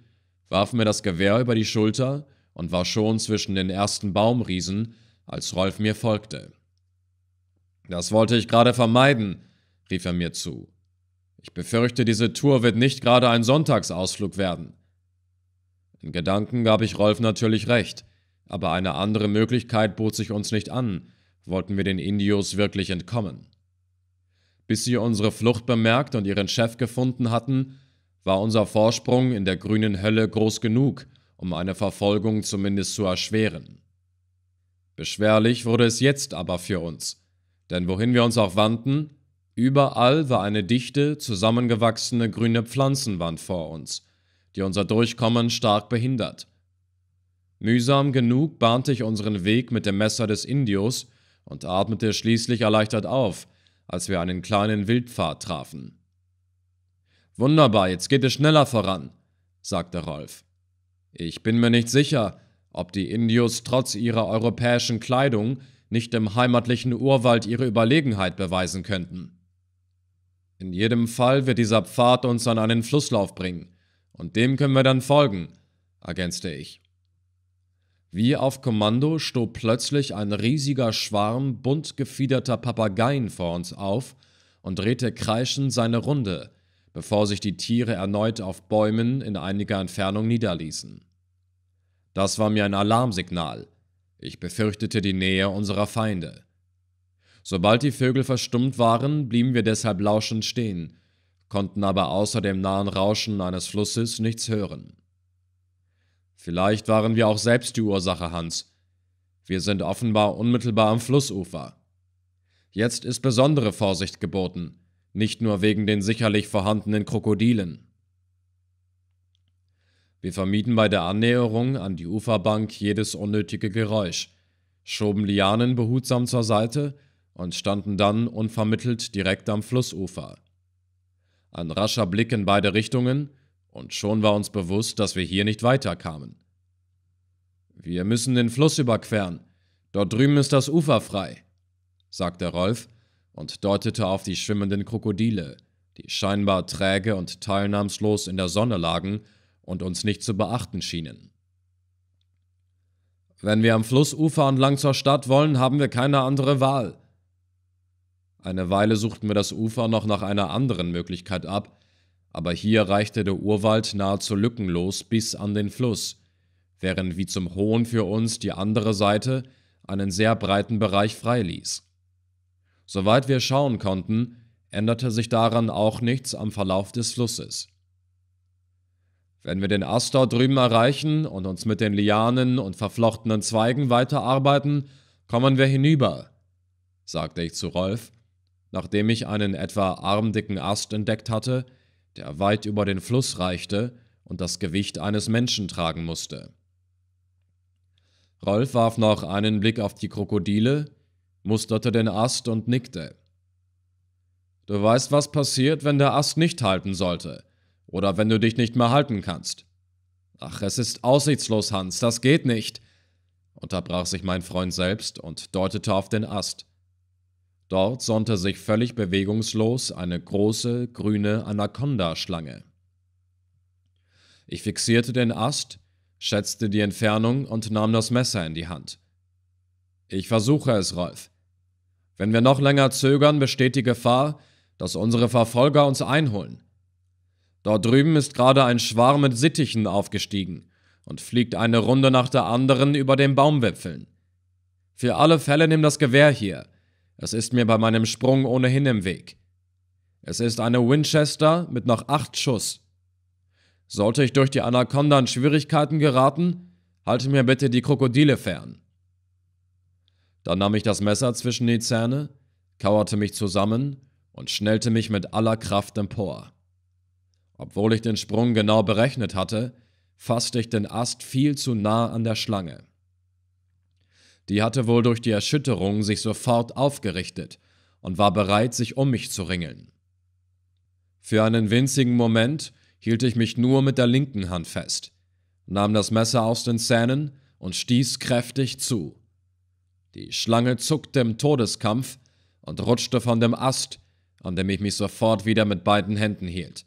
warf mir das Gewehr über die Schulter und war schon zwischen den ersten Baumriesen, als Rolf mir folgte. Das wollte ich gerade vermeiden, rief er mir zu. Ich befürchte, diese Tour wird nicht gerade ein Sonntagsausflug werden. In Gedanken gab ich Rolf natürlich recht, aber eine andere Möglichkeit bot sich uns nicht an, wollten wir den Indios wirklich entkommen. Bis sie unsere Flucht bemerkt und ihren Chef gefunden hatten, war unser Vorsprung in der grünen Hölle groß genug, um eine Verfolgung zumindest zu erschweren. Beschwerlich wurde es jetzt aber für uns, denn wohin wir uns auch wandten, überall war eine dichte, zusammengewachsene grüne Pflanzenwand vor uns, die unser Durchkommen stark behindert. Mühsam genug bahnte ich unseren Weg mit dem Messer des Indios und atmete schließlich erleichtert auf, als wir einen kleinen Wildpfad trafen. Wunderbar, jetzt geht es schneller voran, sagte Rolf. Ich bin mir nicht sicher, ob die Indios trotz ihrer europäischen Kleidung nicht im heimatlichen Urwald ihre Überlegenheit beweisen könnten. In jedem Fall wird dieser Pfad uns an einen Flusslauf bringen, und dem können wir dann folgen, ergänzte ich. Wie auf Kommando stob plötzlich ein riesiger Schwarm bunt gefiederter Papageien vor uns auf und drehte kreischend seine Runde, bevor sich die Tiere erneut auf Bäumen in einiger Entfernung niederließen. Das war mir ein Alarmsignal. Ich befürchtete die Nähe unserer Feinde. Sobald die Vögel verstummt waren, blieben wir deshalb lauschend stehen, konnten aber außer dem nahen Rauschen eines Flusses nichts hören. Vielleicht waren wir auch selbst die Ursache, Hans. Wir sind offenbar unmittelbar am Flussufer. Jetzt ist besondere Vorsicht geboten, nicht nur wegen den sicherlich vorhandenen Krokodilen. Wir vermieden bei der Annäherung an die Uferbank jedes unnötige Geräusch, schoben Lianen behutsam zur Seite und standen dann unvermittelt direkt am Flussufer. Ein rascher Blick in beide Richtungen, und schon war uns bewusst, dass wir hier nicht weiterkamen. Wir müssen den Fluss überqueren. Dort drüben ist das Ufer frei, sagte Rolf und deutete auf die schwimmenden Krokodile, die scheinbar träge und teilnahmslos in der Sonne lagen und uns nicht zu beachten schienen. Wenn wir am Flussufer entlang zur Stadt wollen, haben wir keine andere Wahl. Eine Weile suchten wir das Ufer noch nach einer anderen Möglichkeit ab, aber hier reichte der Urwald nahezu lückenlos bis an den Fluss, während wie zum Hohn für uns die andere Seite einen sehr breiten Bereich freiließ. Soweit wir schauen konnten, änderte sich daran auch nichts am Verlauf des Flusses. Wenn wir den Ast dort drüben erreichen und uns mit den Lianen und verflochtenen Zweigen weiterarbeiten, kommen wir hinüber, sagte ich zu Rolf, nachdem ich einen etwa armdicken Ast entdeckt hatte, der weit über den Fluss reichte und das Gewicht eines Menschen tragen musste. Rolf warf noch einen Blick auf die Krokodile, musterte den Ast und nickte. Du weißt, was passiert, wenn der Ast nicht halten sollte. Oder wenn du dich nicht mehr halten kannst. Ach, es ist aussichtslos, Hans, das geht nicht, unterbrach sich mein Freund selbst und deutete auf den Ast. Dort sonnte sich völlig bewegungslos eine große grüne anakonda schlange Ich fixierte den Ast, schätzte die Entfernung und nahm das Messer in die Hand. Ich versuche es, Rolf. Wenn wir noch länger zögern, besteht die Gefahr, dass unsere Verfolger uns einholen. Dort drüben ist gerade ein Schwarm mit Sittichen aufgestiegen und fliegt eine Runde nach der anderen über den Baumwipfeln. Für alle Fälle nimm das Gewehr hier. Es ist mir bei meinem Sprung ohnehin im Weg. Es ist eine Winchester mit noch acht Schuss. Sollte ich durch die Anaconda in Schwierigkeiten geraten, halte mir bitte die Krokodile fern. Dann nahm ich das Messer zwischen die Zähne, kauerte mich zusammen und schnellte mich mit aller Kraft empor. Obwohl ich den Sprung genau berechnet hatte, fasste ich den Ast viel zu nah an der Schlange. Die hatte wohl durch die Erschütterung sich sofort aufgerichtet und war bereit, sich um mich zu ringeln. Für einen winzigen Moment hielt ich mich nur mit der linken Hand fest, nahm das Messer aus den Zähnen und stieß kräftig zu. Die Schlange zuckte im Todeskampf und rutschte von dem Ast, an dem ich mich sofort wieder mit beiden Händen hielt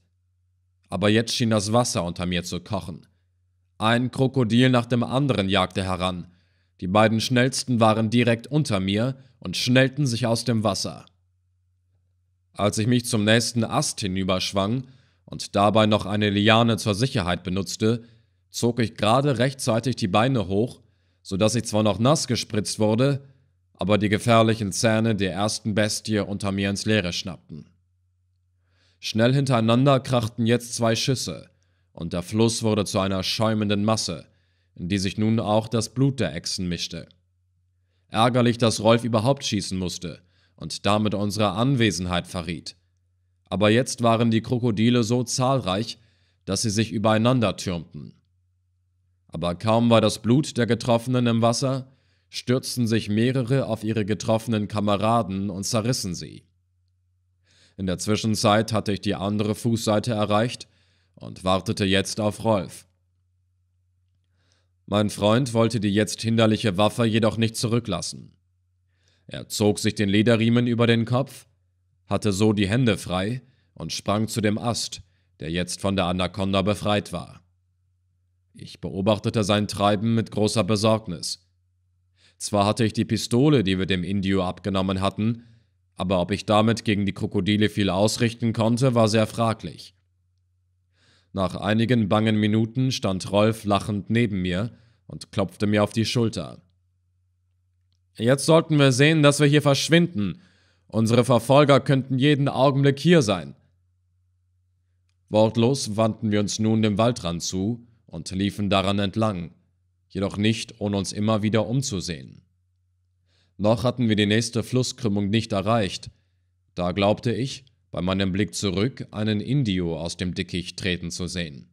aber jetzt schien das Wasser unter mir zu kochen. Ein Krokodil nach dem anderen jagte heran. Die beiden schnellsten waren direkt unter mir und schnellten sich aus dem Wasser. Als ich mich zum nächsten Ast hinüberschwang und dabei noch eine Liane zur Sicherheit benutzte, zog ich gerade rechtzeitig die Beine hoch, sodass ich zwar noch nass gespritzt wurde, aber die gefährlichen Zähne der ersten Bestie unter mir ins Leere schnappten. Schnell hintereinander krachten jetzt zwei Schüsse, und der Fluss wurde zu einer schäumenden Masse, in die sich nun auch das Blut der Echsen mischte. Ärgerlich, dass Rolf überhaupt schießen musste und damit unsere Anwesenheit verriet. Aber jetzt waren die Krokodile so zahlreich, dass sie sich übereinander türmten. Aber kaum war das Blut der Getroffenen im Wasser, stürzten sich mehrere auf ihre getroffenen Kameraden und zerrissen sie. In der Zwischenzeit hatte ich die andere Fußseite erreicht und wartete jetzt auf Rolf. Mein Freund wollte die jetzt hinderliche Waffe jedoch nicht zurücklassen. Er zog sich den Lederriemen über den Kopf, hatte so die Hände frei und sprang zu dem Ast, der jetzt von der Anaconda befreit war. Ich beobachtete sein Treiben mit großer Besorgnis. Zwar hatte ich die Pistole, die wir dem Indio abgenommen hatten, aber ob ich damit gegen die Krokodile viel ausrichten konnte, war sehr fraglich. Nach einigen bangen Minuten stand Rolf lachend neben mir und klopfte mir auf die Schulter. Jetzt sollten wir sehen, dass wir hier verschwinden. Unsere Verfolger könnten jeden Augenblick hier sein. Wortlos wandten wir uns nun dem Waldrand zu und liefen daran entlang, jedoch nicht ohne uns immer wieder umzusehen. Noch hatten wir die nächste Flusskrümmung nicht erreicht. Da glaubte ich, bei meinem Blick zurück, einen Indio aus dem Dickicht treten zu sehen.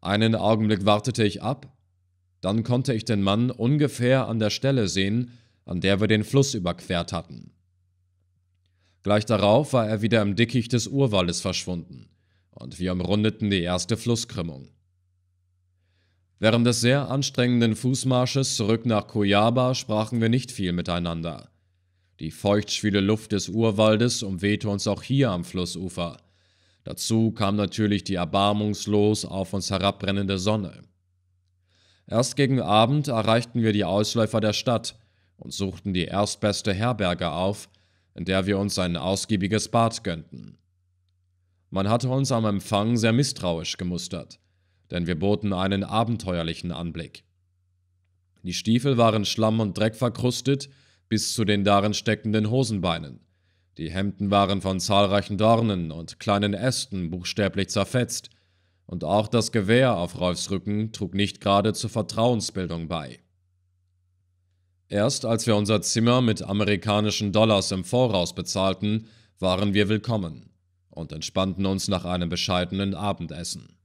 Einen Augenblick wartete ich ab, dann konnte ich den Mann ungefähr an der Stelle sehen, an der wir den Fluss überquert hatten. Gleich darauf war er wieder im Dickicht des Urwalles verschwunden, und wir umrundeten die erste Flusskrümmung. Während des sehr anstrengenden Fußmarsches zurück nach Cuyaba sprachen wir nicht viel miteinander. Die feuchtschwüle Luft des Urwaldes umwehte uns auch hier am Flussufer. Dazu kam natürlich die erbarmungslos auf uns herabbrennende Sonne. Erst gegen Abend erreichten wir die Ausläufer der Stadt und suchten die erstbeste Herberge auf, in der wir uns ein ausgiebiges Bad gönnten. Man hatte uns am Empfang sehr misstrauisch gemustert denn wir boten einen abenteuerlichen Anblick. Die Stiefel waren schlamm- und dreckverkrustet bis zu den darin steckenden Hosenbeinen. Die Hemden waren von zahlreichen Dornen und kleinen Ästen buchstäblich zerfetzt, und auch das Gewehr auf Rolfs Rücken trug nicht gerade zur Vertrauensbildung bei. Erst als wir unser Zimmer mit amerikanischen Dollars im Voraus bezahlten, waren wir willkommen und entspannten uns nach einem bescheidenen Abendessen.